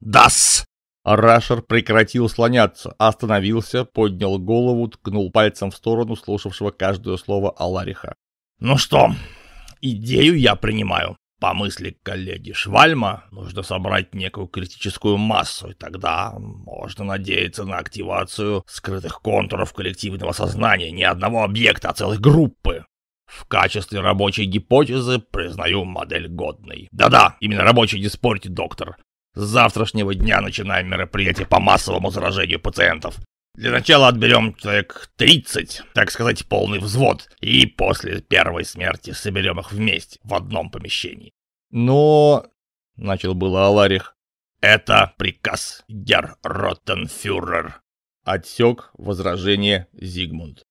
Дас! А Рашер прекратил слоняться, остановился, поднял голову, ткнул пальцем в сторону слушавшего каждое слово Алариха. «Ну что, идею я принимаю. По мысли коллеги Швальма, нужно собрать некую критическую массу, и тогда можно надеяться на активацию скрытых контуров коллективного сознания не одного объекта, а целой группы. В качестве рабочей гипотезы признаю модель годной. Да-да, именно рабочей, не спорьте, доктор. С завтрашнего дня начинаем мероприятие по массовому заражению пациентов. Для начала отберем человек 30, так сказать, полный взвод, и после первой смерти соберем их вместе в одном помещении. Но... — начал было Аларих. — Это приказ, Герр Роттенфюрер. Отсек возражение Зигмунд.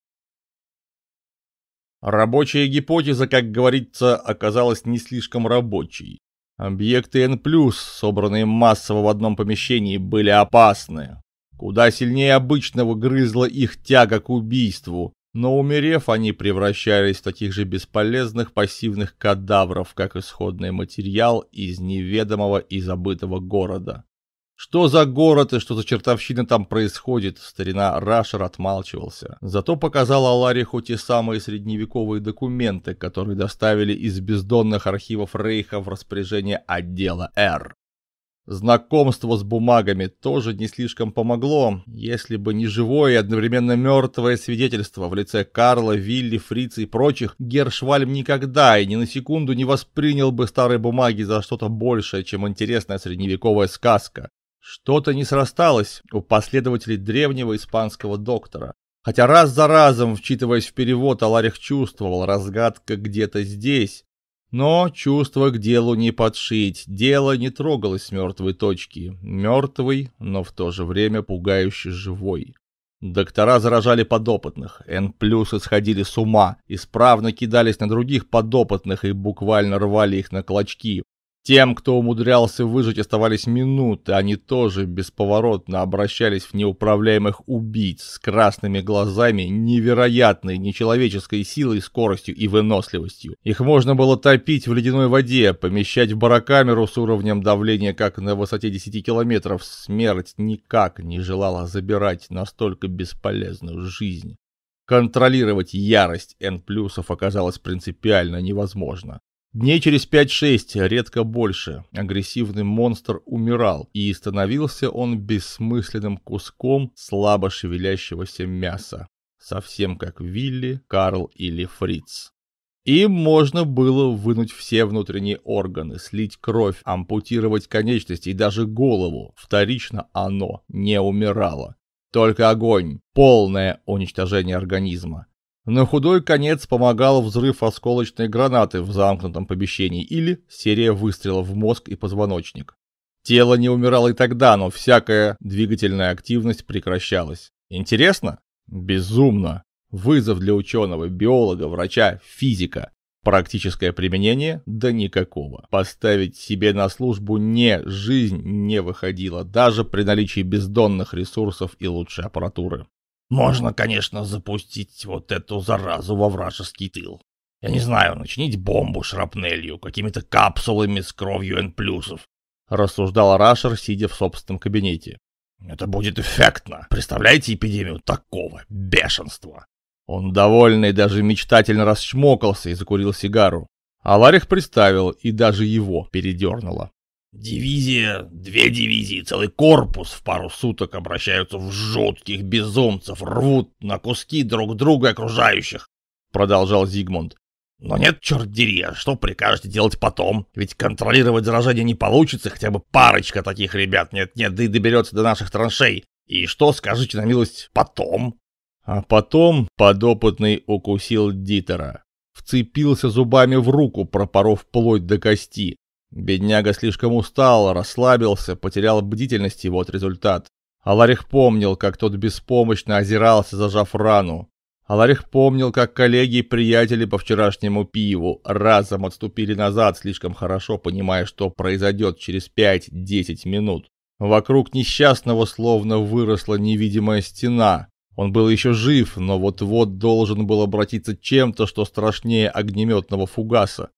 Рабочая гипотеза, как говорится, оказалась не слишком рабочей. Объекты N+, собранные массово в одном помещении, были опасны. Куда сильнее обычного грызла их тяга к убийству, но умерев, они превращались в таких же бесполезных пассивных кадавров, как исходный материал из неведомого и забытого города. Что за город и что за чертовщина там происходит, старина Рашер отмалчивался. Зато показал Аларе хоть и самые средневековые документы, которые доставили из бездонных архивов Рейха в распоряжение отдела «Р». Знакомство с бумагами тоже не слишком помогло, если бы не живое и одновременно мертвое свидетельство в лице Карла, Вилли, Фрица и прочих, Гершвальм никогда и ни на секунду не воспринял бы старые бумаги за что-то большее, чем интересная средневековая сказка. Что-то не срасталось у последователей древнего испанского доктора. Хотя раз за разом, вчитываясь в перевод, Аларих чувствовал, разгадка где-то здесь. Но чувство к делу не подшить, дело не трогалось с мертвой точки. Мертвый, но в то же время пугающе живой. Доктора заражали подопытных, Н-плюсы сходили с ума, исправно кидались на других подопытных и буквально рвали их на клочки, тем, кто умудрялся выжить, оставались минуты. Они тоже бесповоротно обращались в неуправляемых убийц с красными глазами, невероятной нечеловеческой силой, скоростью и выносливостью. Их можно было топить в ледяной воде, помещать в барокамеру с уровнем давления как на высоте 10 километров. Смерть никак не желала забирать настолько бесполезную жизнь. Контролировать ярость N-плюсов оказалось принципиально невозможно. Дней через 5-6, редко больше, агрессивный монстр умирал, и становился он бессмысленным куском слабо шевелящегося мяса, совсем как Вилли, Карл или Фриц. Им можно было вынуть все внутренние органы, слить кровь, ампутировать конечности и даже голову. Вторично оно не умирало. Только огонь, полное уничтожение организма. На худой конец помогал взрыв осколочной гранаты в замкнутом помещении или серия выстрелов в мозг и позвоночник. Тело не умирало и тогда, но всякая двигательная активность прекращалась. Интересно? Безумно. Вызов для ученого, биолога, врача, физика. Практическое применение? Да никакого. Поставить себе на службу не жизнь не выходила, даже при наличии бездонных ресурсов и лучшей аппаратуры. Можно, конечно, запустить вот эту заразу во вражеский тыл. Я не знаю, начинить бомбу шрапнелью, какими-то капсулами с кровью N+, — рассуждал Рашер, сидя в собственном кабинете. «Это будет эффектно. Представляете эпидемию такого бешенства?» Он довольный даже мечтательно расчмокался и закурил сигару. А Ларих представил, и даже его передернуло. Дивизия, две дивизии, целый корпус в пару суток обращаются в жутких безумцев, рвут на куски друг друга окружающих, продолжал Зигмунд. Но нет, черт дери, а что прикажете делать потом? Ведь контролировать заражение не получится, хотя бы парочка таких ребят нет-нет, да и доберется до наших траншей. И что, скажите на милость, потом? А потом подопытный укусил Дитера, вцепился зубами в руку, пропоров плоть до кости, Бедняга слишком устал, расслабился, потерял бдительность и вот результат. Аларих помнил, как тот беспомощно озирался, зажав рану. Аларих помнил, как коллеги и приятели по вчерашнему пиву разом отступили назад, слишком хорошо понимая, что произойдет через 5-10 минут. Вокруг несчастного словно выросла невидимая стена. Он был еще жив, но вот-вот должен был обратиться чем-то, что страшнее огнеметного фугаса.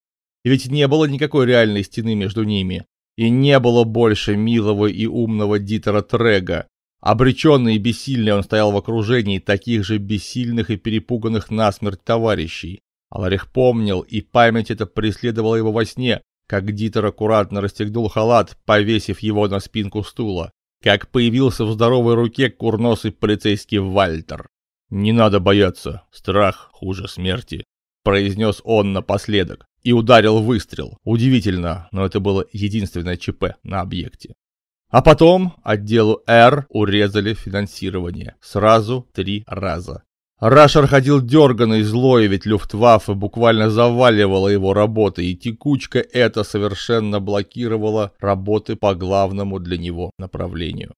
Ведь не было никакой реальной стены между ними. И не было больше милого и умного Дитера Трега. Обреченный и бессильный он стоял в окружении таких же бессильных и перепуганных насмерть товарищей. Аларих помнил, и память эта преследовала его во сне, как Дитер аккуратно расстегнул халат, повесив его на спинку стула, как появился в здоровой руке курносый полицейский Вальтер. «Не надо бояться, страх хуже смерти», — произнес он напоследок и ударил выстрел. Удивительно, но это было единственное ЧП на объекте. А потом отделу «Р» урезали финансирование. Сразу три раза. Рашер ходил дерганный, злой, ведь Люфтваффе буквально заваливала его работы, и текучка эта совершенно блокировала работы по главному для него направлению.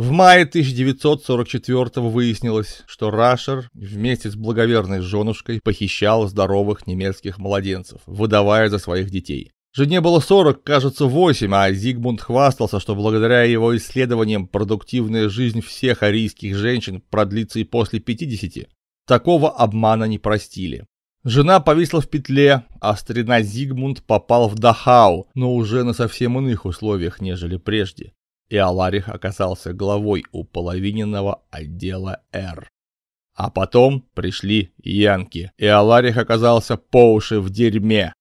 В мае 1944 выяснилось, что Рашер вместе с благоверной женушкой похищал здоровых немецких младенцев, выдавая за своих детей. Жене было 40, кажется, 8, а Зигмунд хвастался, что благодаря его исследованиям продуктивная жизнь всех арийских женщин продлится и после 50. Такого обмана не простили. Жена повисла в петле, а старина Зигмунд попал в Дахау, но уже на совсем иных условиях, нежели прежде и Аларих оказался главой у половиненного отдела «Р». А потом пришли янки, и Аларих оказался по уши в дерьме.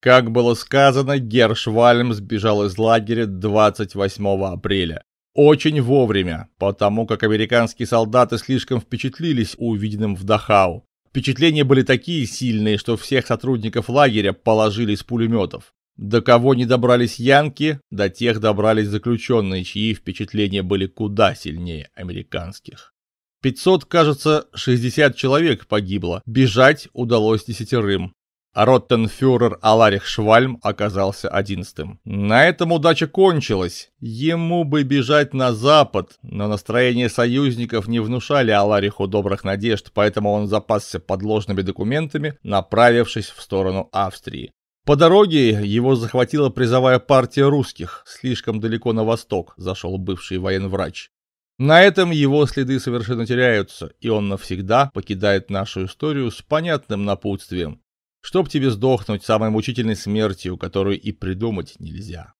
Как было сказано, Гершвальм сбежал из лагеря 28 апреля. Очень вовремя, потому как американские солдаты слишком впечатлились увиденным в Дахау. Впечатления были такие сильные, что всех сотрудников лагеря положили из пулеметов. До кого не добрались янки, до тех добрались заключенные, чьи впечатления были куда сильнее американских. 500, кажется, 60 человек погибло, бежать удалось десятерым. А Роттенфюрер Аларих Швальм оказался одиннадцатым. На этом удача кончилась. Ему бы бежать на запад, но настроение союзников не внушали Алариху добрых надежд, поэтому он запасся подложными документами, направившись в сторону Австрии. По дороге его захватила призовая партия русских, слишком далеко на восток зашел бывший военврач. На этом его следы совершенно теряются, и он навсегда покидает нашу историю с понятным напутствием. Чтоб тебе сдохнуть самой мучительной смертью, которую и придумать нельзя.